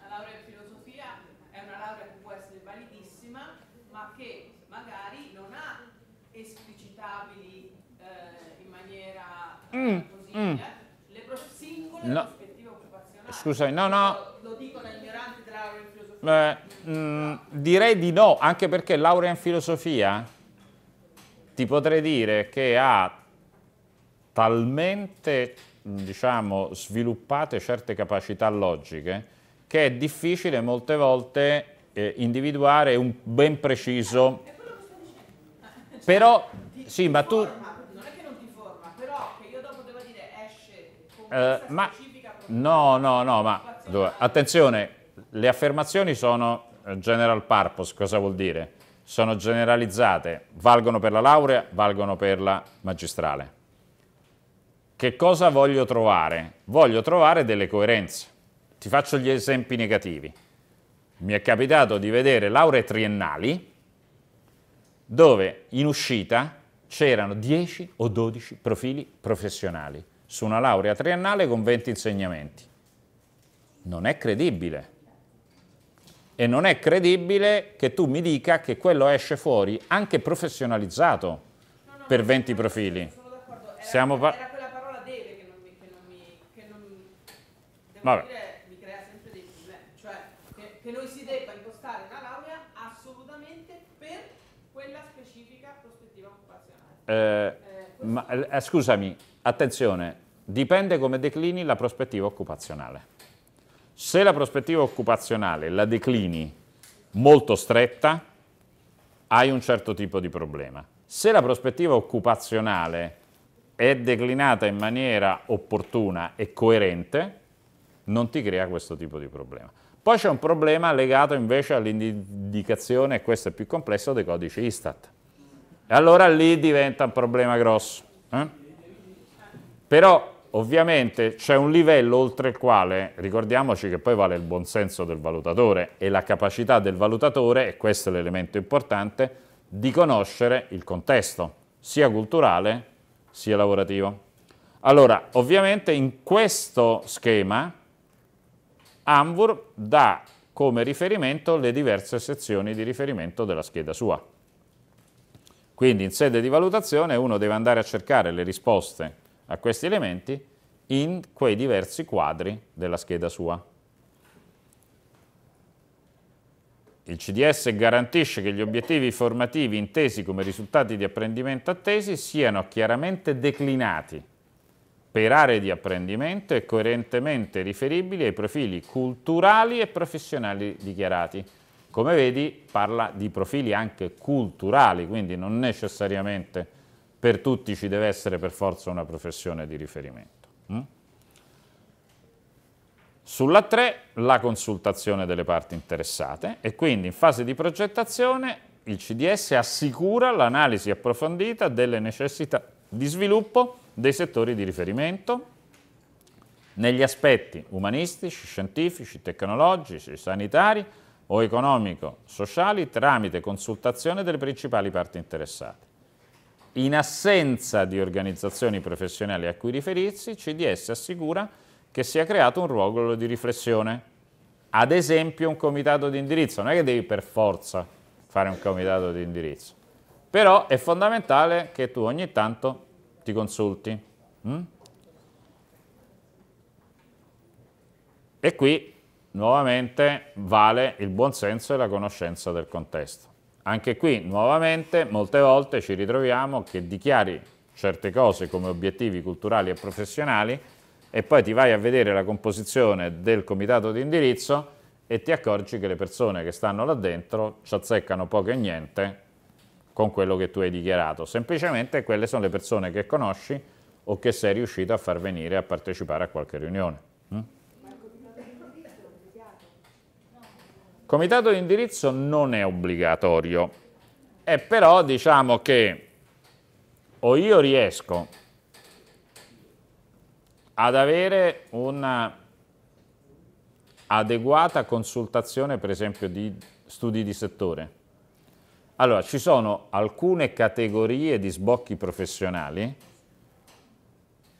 La laurea in filosofia è una laurea che può essere validissima, ma che magari non ha esplicitabili eh, in maniera eh, mm, così, mm. Eh. le singole no. prospettive occupazionali. Scusa, no, no. Lo, lo dicono gli ignoranti della laurea in filosofia. Eh, mh, mm, direi di no, anche perché laurea in filosofia ti potrei dire che ha talmente diciamo, sviluppate certe capacità logiche che è difficile molte volte eh, individuare un ben preciso. Però, sì, ma tu... Eh, ma no, no, no, ma attenzione, le affermazioni sono eh, general purpose, cosa vuol dire? sono generalizzate, valgono per la laurea, valgono per la magistrale. Che cosa voglio trovare? Voglio trovare delle coerenze. Ti faccio gli esempi negativi. Mi è capitato di vedere lauree triennali dove in uscita c'erano 10 o 12 profili professionali su una laurea triennale con 20 insegnamenti. Non è credibile e non è credibile che tu mi dica che quello esce fuori anche professionalizzato no, no, per 20 sono, profili. Sono d'accordo, era, Siamo era quella parola deve che non mi, che non mi, che non, Vabbè. Dire, mi crea sempre dei problemi, cioè che, che, noi si debba impostare una laurea assolutamente per quella specifica prospettiva occupazionale. Eh, eh, ma, eh, scusami, attenzione, dipende come declini la prospettiva occupazionale. Se la prospettiva occupazionale la declini molto stretta, hai un certo tipo di problema. Se la prospettiva occupazionale è declinata in maniera opportuna e coerente, non ti crea questo tipo di problema. Poi c'è un problema legato invece all'indicazione, e questo è più complesso, dei codici ISTAT. E allora lì diventa un problema grosso. Eh? Però Ovviamente c'è un livello oltre il quale, ricordiamoci che poi vale il buonsenso del valutatore e la capacità del valutatore, e questo è l'elemento importante, di conoscere il contesto, sia culturale sia lavorativo. Allora, ovviamente in questo schema Anvur dà come riferimento le diverse sezioni di riferimento della scheda sua. Quindi in sede di valutazione uno deve andare a cercare le risposte a questi elementi in quei diversi quadri della scheda sua. Il CDS garantisce che gli obiettivi formativi intesi come risultati di apprendimento attesi siano chiaramente declinati per aree di apprendimento e coerentemente riferibili ai profili culturali e professionali dichiarati. Come vedi parla di profili anche culturali, quindi non necessariamente per tutti ci deve essere per forza una professione di riferimento. Mm? Sulla 3 la consultazione delle parti interessate e quindi in fase di progettazione il CDS assicura l'analisi approfondita delle necessità di sviluppo dei settori di riferimento negli aspetti umanistici, scientifici, tecnologici, sanitari o economico-sociali tramite consultazione delle principali parti interessate in assenza di organizzazioni professionali a cui riferirsi, CDS assicura che sia creato un ruolo di riflessione. Ad esempio un comitato di indirizzo, non è che devi per forza fare un comitato di indirizzo, però è fondamentale che tu ogni tanto ti consulti. Mm? E qui nuovamente vale il buonsenso e la conoscenza del contesto. Anche qui, nuovamente, molte volte ci ritroviamo che dichiari certe cose come obiettivi culturali e professionali e poi ti vai a vedere la composizione del comitato di indirizzo e ti accorgi che le persone che stanno là dentro ci azzeccano poco e niente con quello che tu hai dichiarato. Semplicemente quelle sono le persone che conosci o che sei riuscito a far venire a partecipare a qualche riunione. Mm? Comitato di indirizzo non è obbligatorio, è però diciamo che o io riesco ad avere una adeguata consultazione per esempio di studi di settore. Allora, ci sono alcune categorie di sbocchi professionali,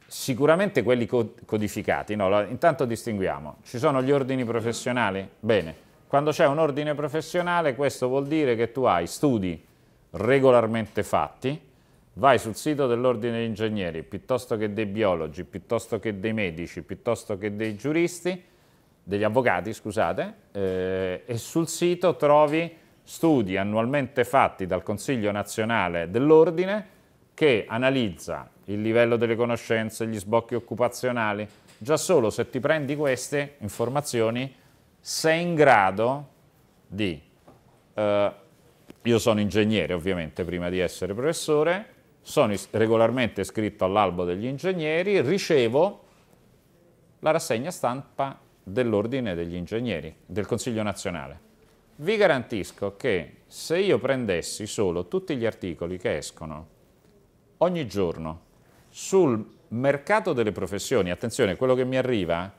sicuramente quelli codificati, no, intanto distinguiamo. Ci sono gli ordini professionali? Bene. Quando c'è un ordine professionale questo vuol dire che tu hai studi regolarmente fatti, vai sul sito dell'ordine degli ingegneri, piuttosto che dei biologi, piuttosto che dei medici, piuttosto che dei giuristi, degli avvocati, scusate, eh, e sul sito trovi studi annualmente fatti dal Consiglio Nazionale dell'Ordine che analizza il livello delle conoscenze, gli sbocchi occupazionali. Già solo se ti prendi queste informazioni sei in grado di, eh, io sono ingegnere ovviamente prima di essere professore, sono regolarmente iscritto all'albo degli ingegneri, ricevo la rassegna stampa dell'Ordine degli Ingegneri, del Consiglio Nazionale. Vi garantisco che se io prendessi solo tutti gli articoli che escono ogni giorno sul mercato delle professioni, attenzione, quello che mi arriva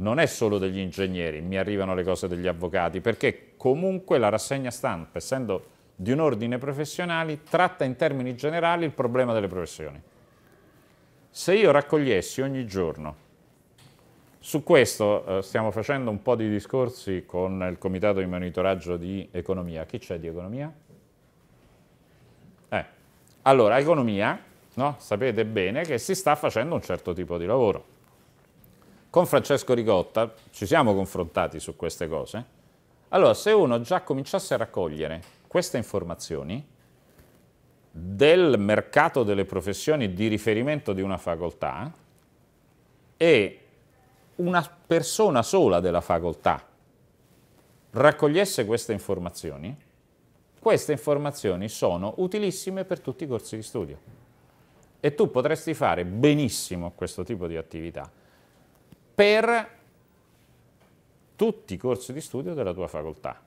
non è solo degli ingegneri, mi arrivano le cose degli avvocati, perché comunque la rassegna stampa, essendo di un ordine professionale, tratta in termini generali il problema delle professioni. Se io raccogliessi ogni giorno, su questo eh, stiamo facendo un po' di discorsi con il Comitato di Monitoraggio di Economia. Chi c'è di Economia? Eh. Allora, Economia, no? sapete bene che si sta facendo un certo tipo di lavoro con Francesco Rigotta ci siamo confrontati su queste cose. Allora, se uno già cominciasse a raccogliere queste informazioni del mercato delle professioni di riferimento di una facoltà e una persona sola della facoltà raccogliesse queste informazioni, queste informazioni sono utilissime per tutti i corsi di studio. E tu potresti fare benissimo questo tipo di attività per tutti i corsi di studio della tua facoltà.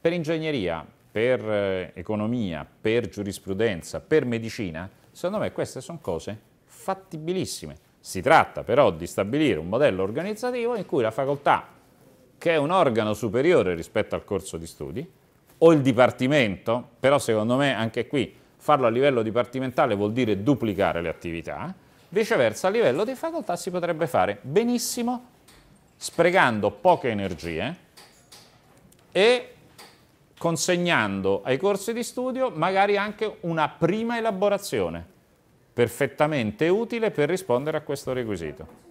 Per ingegneria, per eh, economia, per giurisprudenza, per medicina, secondo me queste sono cose fattibilissime. Si tratta però di stabilire un modello organizzativo in cui la facoltà, che è un organo superiore rispetto al corso di studi, o il dipartimento, però secondo me anche qui farlo a livello dipartimentale vuol dire duplicare le attività, Viceversa, a livello di facoltà si potrebbe fare benissimo sprecando poche energie e consegnando ai corsi di studio magari anche una prima elaborazione perfettamente utile per rispondere a questo requisito.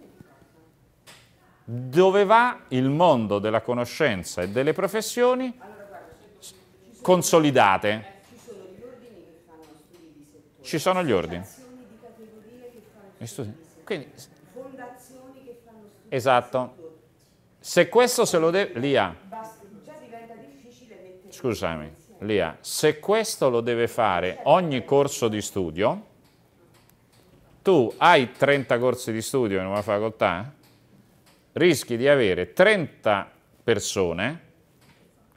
Dove va il mondo della conoscenza e delle professioni consolidate? Ci sono gli ordini. Quindi, Fondazioni che fanno studi. Esatto. Se questo se lo deve... Lia. Scusami, Lia. Se questo lo deve fare ogni corso di studio, tu hai 30 corsi di studio in una facoltà, rischi di avere 30 persone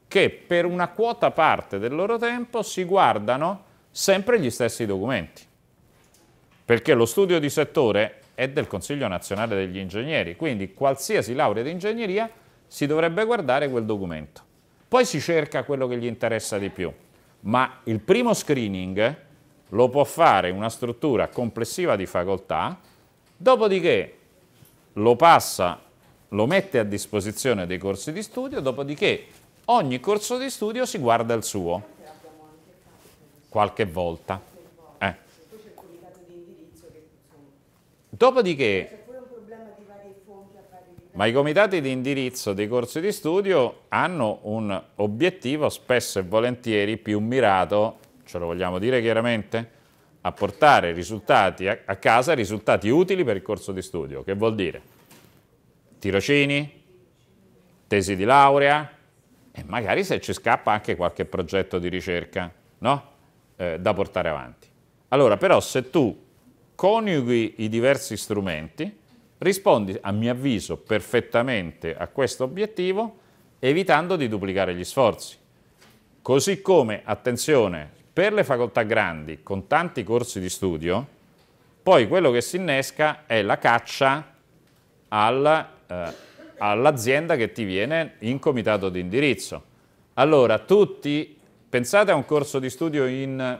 che per una quota parte del loro tempo si guardano sempre gli stessi documenti perché lo studio di settore è del Consiglio Nazionale degli Ingegneri, quindi qualsiasi laurea di ingegneria si dovrebbe guardare quel documento. Poi si cerca quello che gli interessa di più, ma il primo screening lo può fare una struttura complessiva di facoltà, dopodiché lo passa, lo mette a disposizione dei corsi di studio, dopodiché ogni corso di studio si guarda il suo, qualche volta. Dopodiché... Ma i comitati di indirizzo dei corsi di studio hanno un obiettivo spesso e volentieri più mirato, ce lo vogliamo dire chiaramente, a portare risultati a, casa, risultati utili per il corso di studio. Che vuol dire? Tirocini, tesi di laurea e magari se ci scappa anche qualche progetto di ricerca no? eh, da portare avanti. Allora, però se tu coniughi i diversi strumenti, rispondi a mio avviso perfettamente a questo obiettivo evitando di duplicare gli sforzi. Così come, attenzione, per le facoltà grandi con tanti corsi di studio, poi quello che si innesca è la caccia al, eh, all'azienda che ti viene in comitato di indirizzo. Allora, tutti, pensate a un corso di studio in...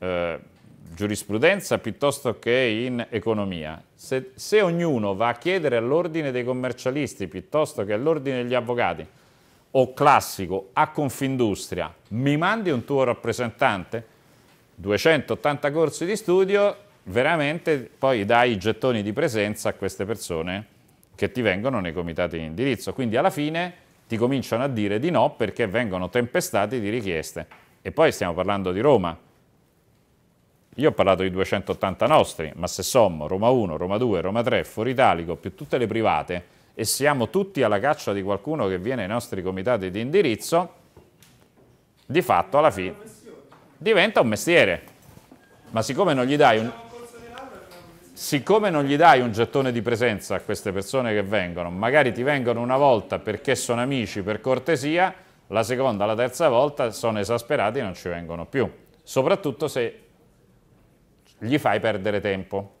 Eh, giurisprudenza piuttosto che in economia, se, se ognuno va a chiedere all'ordine dei commercialisti piuttosto che all'ordine degli avvocati o classico a Confindustria, mi mandi un tuo rappresentante, 280 corsi di studio, veramente poi dai i gettoni di presenza a queste persone che ti vengono nei comitati di indirizzo. Quindi alla fine ti cominciano a dire di no perché vengono tempestati di richieste. E poi stiamo parlando di Roma, io ho parlato di 280 nostri, ma se sommo Roma 1, Roma 2, Roma 3, Fuori Italico più tutte le private e siamo tutti alla caccia di qualcuno che viene ai nostri comitati di indirizzo, di fatto alla fine diventa un mestiere. Ma siccome non gli dai un, siccome non gli dai un gettone di presenza a queste persone che vengono, magari ti vengono una volta perché sono amici, per cortesia, la seconda, la terza volta sono esasperati e non ci vengono più. Soprattutto se gli fai perdere tempo.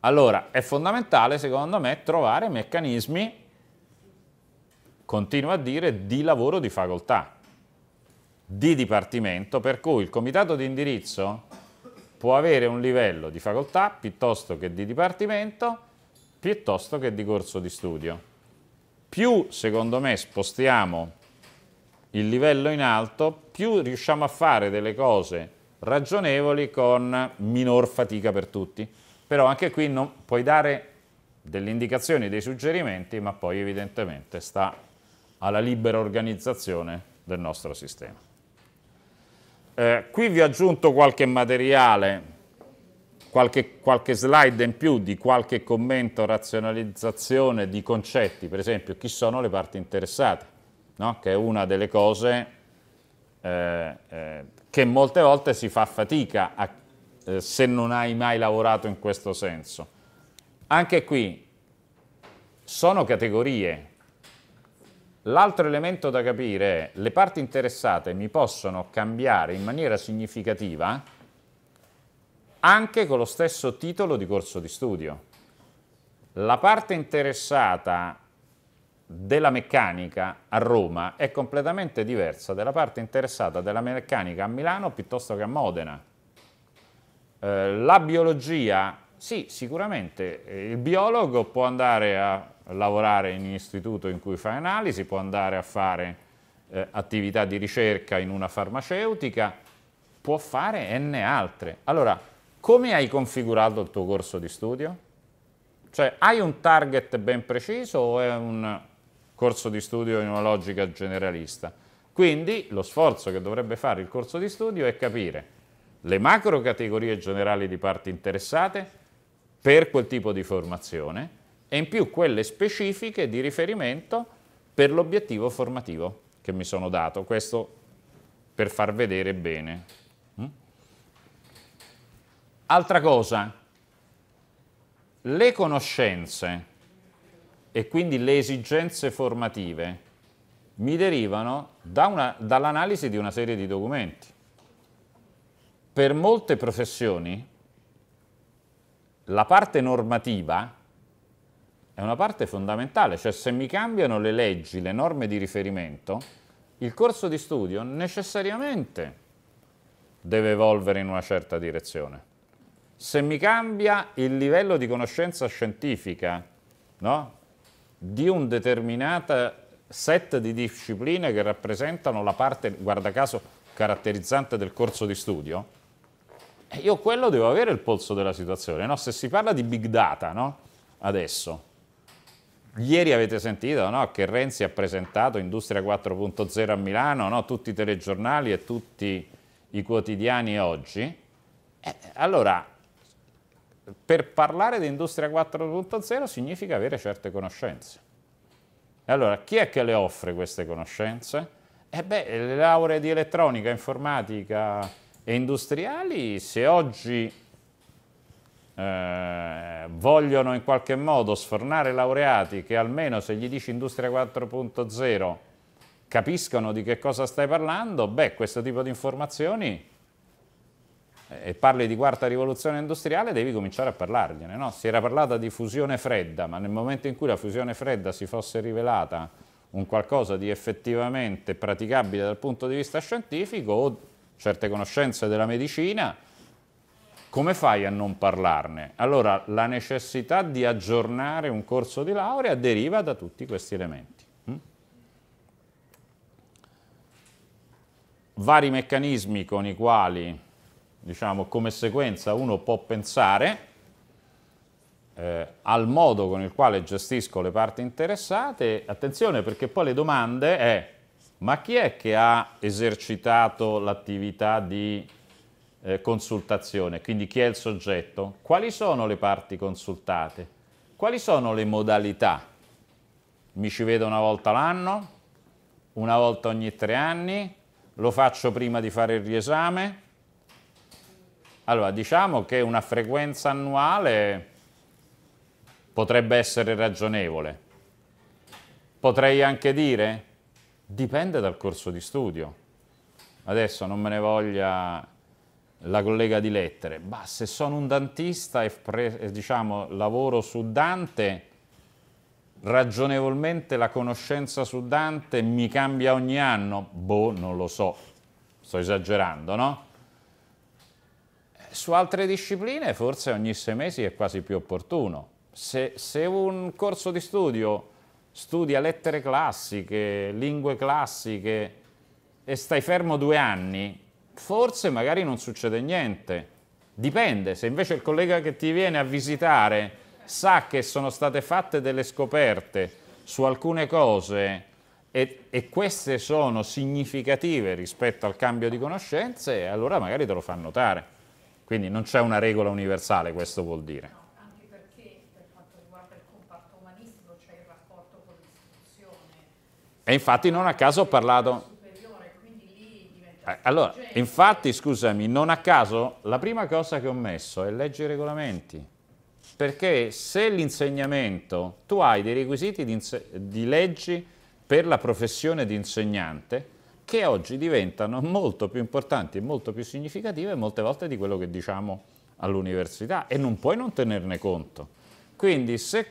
Allora, è fondamentale secondo me trovare meccanismi, continuo a dire, di lavoro di facoltà, di dipartimento, per cui il comitato di indirizzo può avere un livello di facoltà piuttosto che di dipartimento, piuttosto che di corso di studio. Più, secondo me, spostiamo il livello in alto, più riusciamo a fare delle cose ragionevoli con minor fatica per tutti. Però anche qui non, puoi dare delle indicazioni, dei suggerimenti, ma poi evidentemente sta alla libera organizzazione del nostro sistema. Eh, qui vi ho aggiunto qualche materiale, qualche, qualche slide in più di qualche commento, razionalizzazione di concetti, per esempio chi sono le parti interessate, no? che è una delle cose eh, eh, che molte volte si fa fatica a, eh, se non hai mai lavorato in questo senso. Anche qui sono categorie. L'altro elemento da capire è le parti interessate mi possono cambiare in maniera significativa anche con lo stesso titolo di corso di studio. La parte interessata della meccanica a Roma è completamente diversa della parte interessata della meccanica a Milano piuttosto che a Modena. Eh, la biologia, sì, sicuramente eh, il biologo può andare a lavorare in un istituto in cui fa analisi, può andare a fare eh, attività di ricerca in una farmaceutica, può fare n altre. Allora, come hai configurato il tuo corso di studio? Cioè, hai un target ben preciso o è un corso di studio in una logica generalista. Quindi lo sforzo che dovrebbe fare il corso di studio è capire le macro categorie generali di parti interessate per quel tipo di formazione e in più quelle specifiche di riferimento per l'obiettivo formativo che mi sono dato. Questo per far vedere bene. Mm? Altra cosa, le conoscenze e quindi le esigenze formative mi derivano da dall'analisi di una serie di documenti. Per molte professioni la parte normativa è una parte fondamentale, cioè se mi cambiano le leggi, le norme di riferimento, il corso di studio necessariamente deve evolvere in una certa direzione. Se mi cambia il livello di conoscenza scientifica, no? di un determinato set di discipline che rappresentano la parte, guarda caso, caratterizzante del corso di studio, io quello devo avere il polso della situazione. No? Se si parla di big data, no? adesso, ieri avete sentito no? che Renzi ha presentato Industria 4.0 a Milano, tutti i telegiornali e tutti i quotidiani oggi. Eh, allora, per parlare di Industria 4.0 significa avere certe conoscenze. Allora, chi è che le offre queste conoscenze? Eh beh, le lauree di elettronica, informatica e industriali, se oggi eh, vogliono in qualche modo sfornare laureati che almeno se gli dici Industria 4.0 capiscono di che cosa stai parlando, beh, questo tipo di informazioni e parli di quarta rivoluzione industriale devi cominciare a parlargliene. No? Si era parlata di fusione fredda, ma nel momento in cui la fusione fredda si fosse rivelata un qualcosa di effettivamente praticabile dal punto di vista scientifico o certe conoscenze della medicina, come fai a non parlarne? Allora la necessità di aggiornare un corso di laurea deriva da tutti questi elementi. Mm? Vari meccanismi con i quali diciamo, come sequenza uno può pensare eh, al modo con il quale gestisco le parti interessate, attenzione perché poi le domande è ma chi è che ha esercitato l'attività di eh, consultazione, quindi chi è il soggetto, quali sono le parti consultate, quali sono le modalità, mi ci vedo una volta l'anno, una volta ogni tre anni, lo faccio prima di fare il riesame, allora, diciamo che una frequenza annuale potrebbe essere ragionevole. Potrei anche dire, dipende dal corso di studio. Adesso non me ne voglia la collega di lettere, ma se sono un dantista e, e diciamo, lavoro su Dante, ragionevolmente la conoscenza su Dante mi cambia ogni anno? Boh, non lo so, sto esagerando, no? su altre discipline forse ogni sei mesi è quasi più opportuno. Se, se un corso di studio studia lettere classiche, lingue classiche e stai fermo due anni, forse magari non succede niente. Dipende, se invece il collega che ti viene a visitare sa che sono state fatte delle scoperte su alcune cose e, e, queste sono significative rispetto al cambio di conoscenze, allora magari te lo fa notare. Quindi non c'è una regola universale, questo vuol dire. No, anche perché per quanto riguarda il comparto umanistico c'è il rapporto con l'istituzione. E infatti non a caso ho parlato... Eh, allora, infatti, scusami, non a caso la prima cosa che ho messo è leggi i regolamenti. Perché se l'insegnamento, tu hai dei requisiti di, di leggi per la professione di insegnante, che oggi diventano molto più importanti, e molto più significative molte volte di quello che diciamo all'università e non puoi non tenerne conto. Quindi se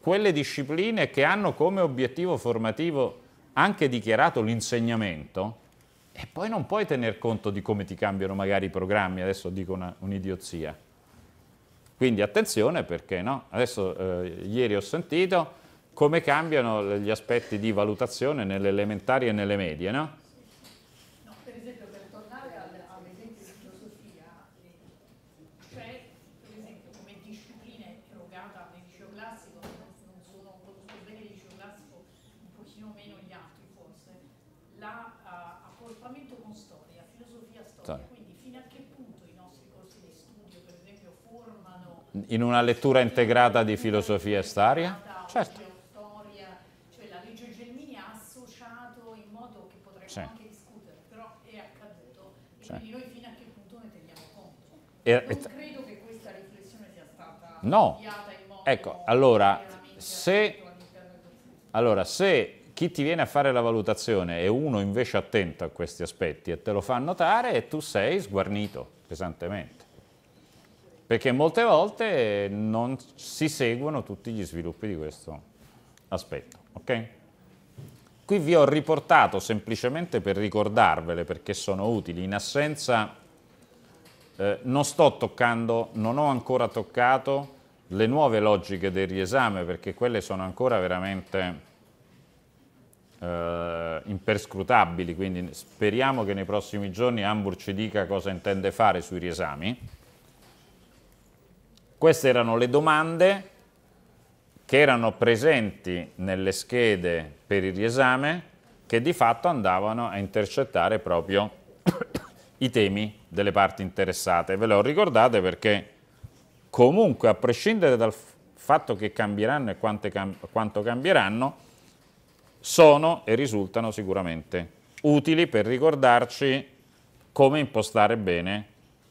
quelle discipline che hanno come obiettivo formativo anche dichiarato l'insegnamento, e poi non puoi tener conto di come ti cambiano magari i programmi, adesso dico un'idiozia. Quindi attenzione perché no? Adesso eh, ieri ho sentito come cambiano gli aspetti di valutazione nelle elementari e nelle medie, no? In una lettura integrata di filosofia staria? Certo. anche Discutere, però è accaduto e quindi noi fino a che punto ne teniamo conto. non credo che questa riflessione sia stata no. Ecco, allora se, allora se, chi ti viene a fare la valutazione è uno invece attento a questi aspetti e te lo fa notare, tu sei sguarnito pesantemente perché molte volte non si seguono tutti gli sviluppi di questo aspetto. Okay? Qui vi ho riportato semplicemente per ricordarvele perché sono utili, in assenza eh, non sto toccando, non ho ancora toccato le nuove logiche del riesame perché quelle sono ancora veramente eh, imperscrutabili, quindi speriamo che nei prossimi giorni Hamburg ci dica cosa intende fare sui riesami queste erano le domande che erano presenti nelle schede per il riesame che di fatto andavano a intercettare proprio i temi delle parti interessate. Ve le ho ricordate perché comunque a prescindere dal fatto che cambieranno e cam quanto cambieranno, sono e risultano sicuramente utili per ricordarci come impostare bene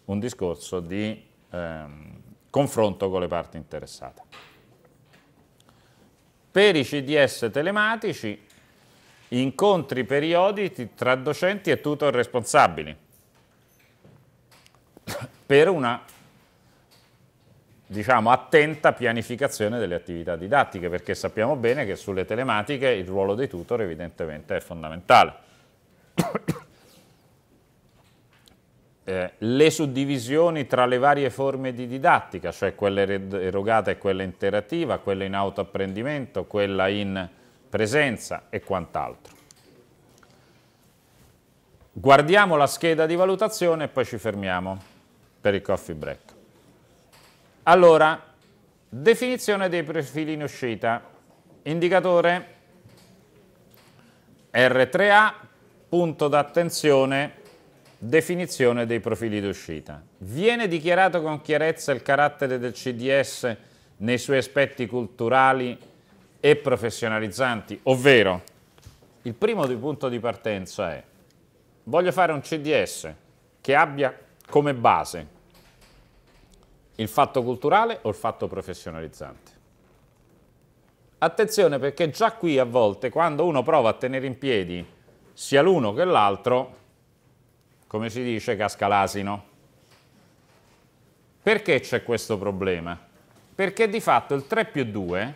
un discorso di ehm, confronto con le parti interessate. Per i CDS telematici, incontri periodici tra docenti e tutor responsabili per una diciamo, attenta pianificazione delle attività didattiche, perché sappiamo bene che sulle telematiche il ruolo dei tutor evidentemente è fondamentale eh, le suddivisioni tra le varie forme di didattica, cioè quella erogata e quella interattiva, quella in autoapprendimento, quella in presenza e quant'altro. Guardiamo la scheda di valutazione e poi ci fermiamo per il coffee break. Allora, definizione dei profili in uscita. Indicatore R3A, punto d'attenzione Definizione dei profili d'uscita. Viene dichiarato con chiarezza il carattere del CDS nei suoi aspetti culturali e professionalizzanti, ovvero il primo punto di partenza è voglio fare un CDS che abbia come base il fatto culturale o il fatto professionalizzante. Attenzione perché già qui a volte quando uno prova a tenere in piedi sia l'uno che l'altro come si dice, casca l'asino. Perché c'è questo problema? Perché di fatto il 3 più 2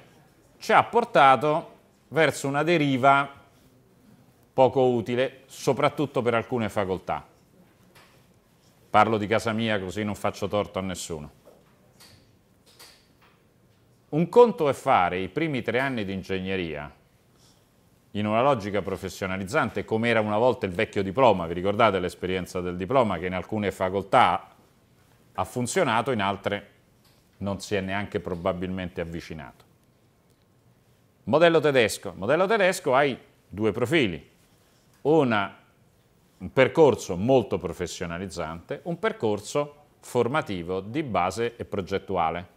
ci ha portato verso una deriva poco utile, soprattutto per alcune facoltà. Parlo di casa mia così non faccio torto a nessuno. Un conto è fare i primi tre anni di ingegneria in una logica professionalizzante, come era una volta il vecchio diploma, vi ricordate l'esperienza del diploma che in alcune facoltà ha funzionato, in altre non si è neanche probabilmente avvicinato. Modello tedesco. Modello tedesco hai due profili, una, un percorso molto professionalizzante, un percorso formativo di base e progettuale.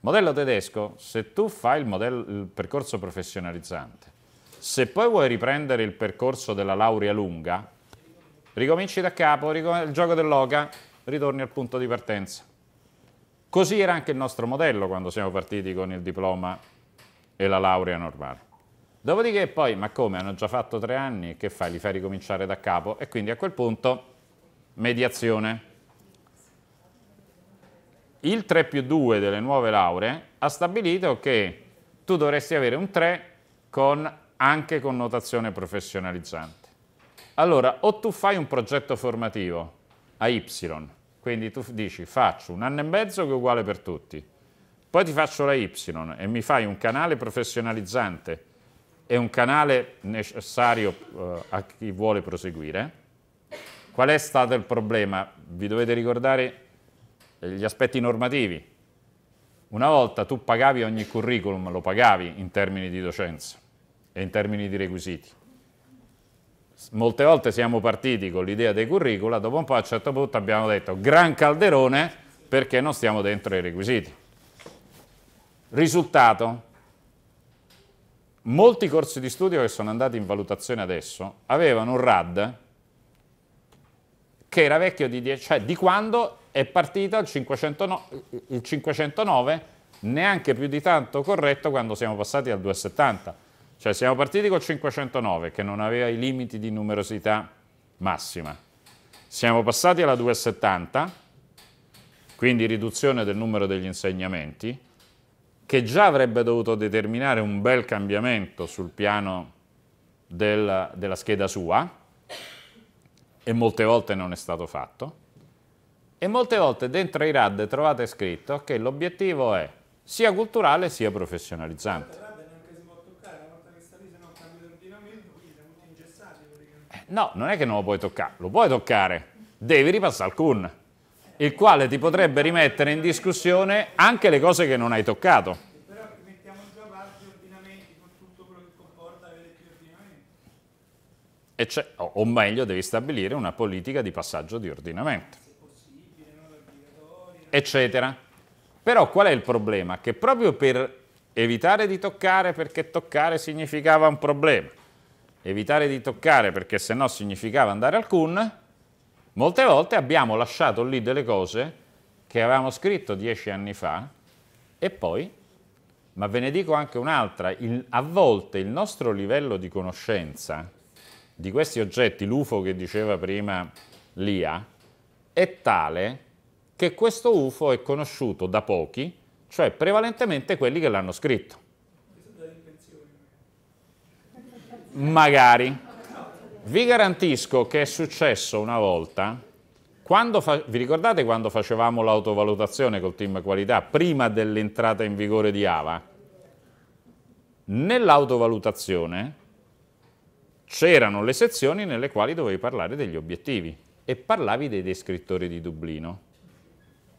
Modello tedesco, se tu fai il, modello, il percorso professionalizzante se poi vuoi riprendere il percorso della laurea lunga, ricominci da capo, il gioco dell'oca, ritorni al punto di partenza. Così era anche il nostro modello quando siamo partiti con il diploma e la laurea normale. Dopodiché poi, ma come, hanno già fatto tre anni, che fai? Li fai ricominciare da capo? E quindi a quel punto, mediazione. Il 3 più 2 delle nuove lauree ha stabilito che tu dovresti avere un 3 con anche con notazione professionalizzante. Allora, o tu fai un progetto formativo a Y, quindi tu dici faccio un anno e mezzo che è uguale per tutti, poi ti faccio la Y e mi fai un canale professionalizzante e un canale necessario eh, a chi vuole proseguire. Qual è stato il problema? Vi dovete ricordare gli aspetti normativi. Una volta tu pagavi ogni curriculum, lo pagavi in termini di docenza e in termini di requisiti. Molte volte siamo partiti con l'idea dei curricula, dopo un po' a un certo punto abbiamo detto gran calderone perché non stiamo dentro i requisiti. Risultato, molti corsi di studio che sono andati in valutazione adesso avevano un RAD che era vecchio di cioè di quando è partito il 509, il 509, neanche più di tanto corretto quando siamo passati al 270 cioè siamo partiti col 509 che non aveva i limiti di numerosità massima. Siamo passati alla 270, quindi riduzione del numero degli insegnamenti, che già avrebbe dovuto determinare un bel cambiamento sul piano del, della scheda sua, e molte volte non è stato fatto, e molte volte dentro i RAD trovate scritto che l'obiettivo è sia culturale sia professionalizzante. No, non è che non lo puoi toccare, lo puoi toccare, devi ripassare al CUN, il quale ti potrebbe rimettere in discussione anche le cose che non hai toccato. Però mettiamo già a ordinamenti con tutto quello che comporta avere più ordinamenti. o meglio, devi stabilire una politica di passaggio di ordinamento. Eccetera. Però qual è il problema? Che proprio per evitare di toccare, perché toccare significava un problema, evitare di toccare perché sennò significava andare al CUN, molte volte abbiamo lasciato lì delle cose che avevamo scritto dieci anni fa e poi, ma ve ne dico anche un'altra, a volte il nostro livello di conoscenza di questi oggetti, l'UFO che diceva prima Lia, è tale che questo UFO è conosciuto da pochi, cioè prevalentemente quelli che l'hanno scritto. Magari. Vi garantisco che è successo una volta, vi ricordate quando facevamo l'autovalutazione col team qualità, prima dell'entrata in vigore di AVA? Nell'autovalutazione c'erano le sezioni nelle quali dovevi parlare degli obiettivi e parlavi dei descrittori di Dublino.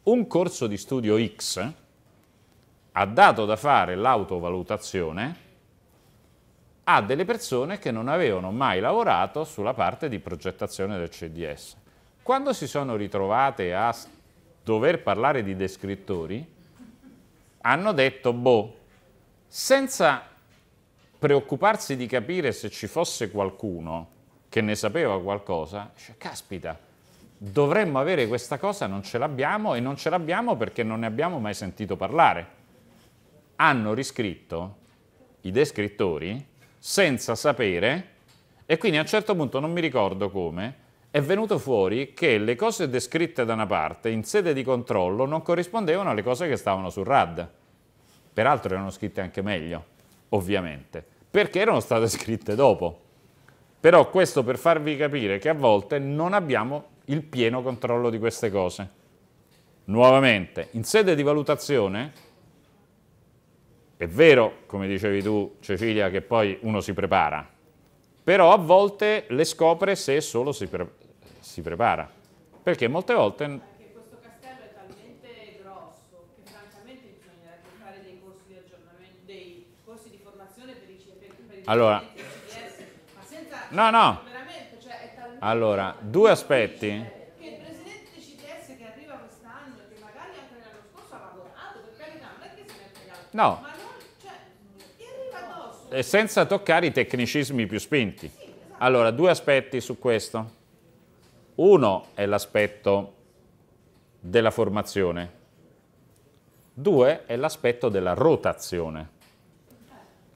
Un corso di studio X ha dato da fare l'autovalutazione a delle persone che non avevano mai lavorato sulla parte di progettazione del CDS. Quando si sono ritrovate a dover parlare di descrittori, hanno detto, boh, senza preoccuparsi di capire se ci fosse qualcuno che ne sapeva qualcosa, dice, caspita, dovremmo avere questa cosa, non ce l'abbiamo e non ce l'abbiamo perché non ne abbiamo mai sentito parlare. Hanno riscritto i descrittori senza sapere e quindi a un certo punto, non mi ricordo come, è venuto fuori che le cose descritte da una parte in sede di controllo non corrispondevano alle cose che stavano sul RAD. Peraltro erano scritte anche meglio, ovviamente, perché erano state scritte dopo. Però questo per farvi capire che a volte non abbiamo il pieno controllo di queste cose. Nuovamente, in sede di valutazione è vero, come dicevi tu Cecilia, che poi uno si prepara, però a volte le scopre se solo si, pre si prepara, perché molte volte Allora, no, no. Cioè, allora, due aspetti. Che il presidente di CTS che arriva quest'anno che magari anche l'anno scorso ha lavorato, per carità, non è che se ne è fregato. No senza toccare i tecnicismi più spinti. Allora, due aspetti su questo. Uno è l'aspetto della formazione, due è l'aspetto della rotazione,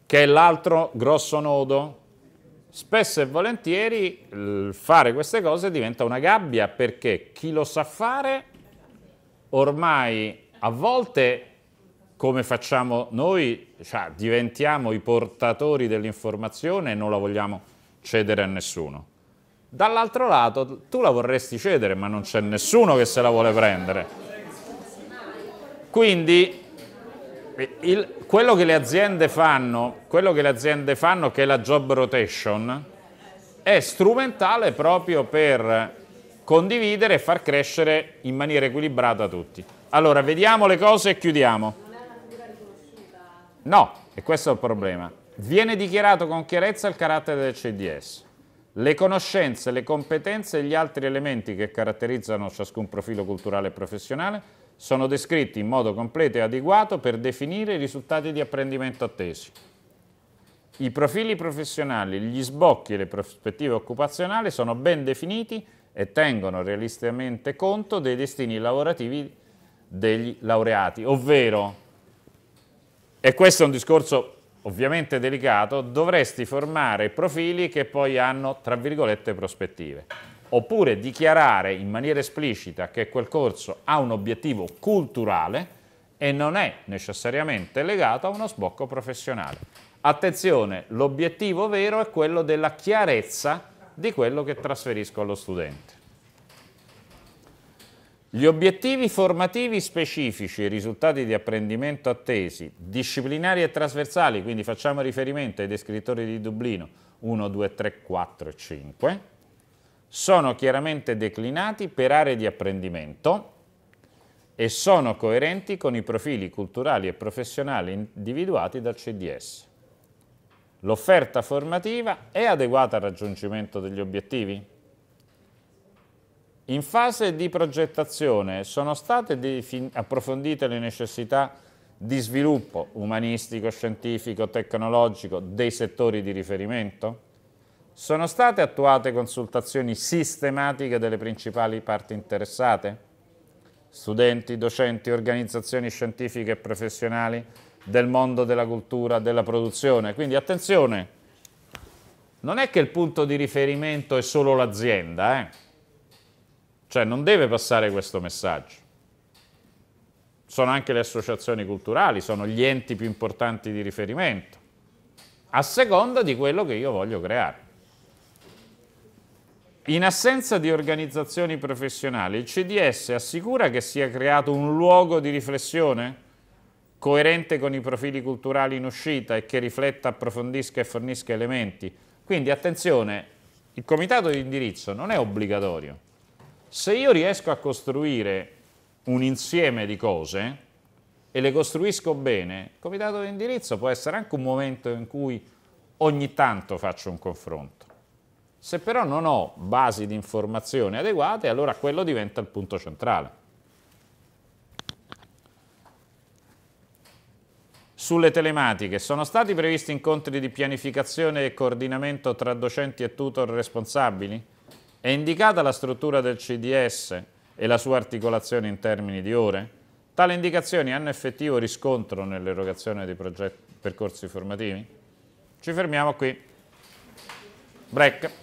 che è l'altro grosso nodo. Spesso e volentieri fare queste cose diventa una gabbia perché chi lo sa fare ormai a volte come facciamo noi, cioè, diventiamo i portatori dell'informazione e non la vogliamo cedere a nessuno. Dall'altro lato, tu la vorresti cedere, ma non c'è nessuno che se la vuole prendere. Quindi, il, quello, che le aziende fanno, quello che le aziende fanno, che è la job rotation, è strumentale proprio per condividere e far crescere in maniera equilibrata tutti. Allora, vediamo le cose e chiudiamo. No, e questo è il problema. Viene dichiarato con chiarezza il carattere del CDS. Le conoscenze, le competenze e gli altri elementi che caratterizzano ciascun profilo culturale e professionale sono descritti in modo completo e adeguato per definire i risultati di apprendimento attesi. I profili professionali, gli sbocchi e le prospettive occupazionali sono ben definiti e tengono realisticamente conto dei destini lavorativi degli laureati, ovvero e questo è un discorso ovviamente delicato, dovresti formare profili che poi hanno, tra virgolette, prospettive. Oppure dichiarare in maniera esplicita che quel corso ha un obiettivo culturale e non è necessariamente legato a uno sbocco professionale. Attenzione, l'obiettivo vero è quello della chiarezza di quello che trasferisco allo studente. Gli obiettivi formativi specifici, i risultati di apprendimento attesi, disciplinari e trasversali, quindi facciamo riferimento ai descrittori di Dublino 1, 2, 3, 4 e 5, sono chiaramente declinati per aree di apprendimento e sono coerenti con i profili culturali e professionali individuati dal CDS. L'offerta formativa è adeguata al raggiungimento degli obiettivi? In fase di progettazione sono state approfondite le necessità di sviluppo umanistico, scientifico, tecnologico dei settori di riferimento? Sono state attuate consultazioni sistematiche delle principali parti interessate? Studenti, docenti, organizzazioni scientifiche e professionali del mondo della cultura, della produzione. Quindi attenzione, non è che il punto di riferimento è solo l'azienda, eh? Cioè non deve passare questo messaggio. Sono anche le associazioni culturali, sono gli enti più importanti di riferimento, a seconda di quello che io voglio creare. In assenza di organizzazioni professionali, il CDS assicura che sia creato un luogo di riflessione coerente con i profili culturali in uscita e che rifletta, approfondisca e fornisca elementi. Quindi attenzione, il comitato di indirizzo non è obbligatorio se io riesco a costruire un insieme di cose e le costruisco bene, il comitato di indirizzo può essere anche un momento in cui ogni tanto faccio un confronto. Se però non ho basi di informazioni adeguate, allora quello diventa il punto centrale. Sulle telematiche, sono stati previsti incontri di pianificazione e coordinamento tra docenti e tutor responsabili? È indicata la struttura del CDS e la sua articolazione in termini di ore? Tali indicazioni hanno effettivo riscontro nell'erogazione di progetti, percorsi formativi? Ci fermiamo qui. Break.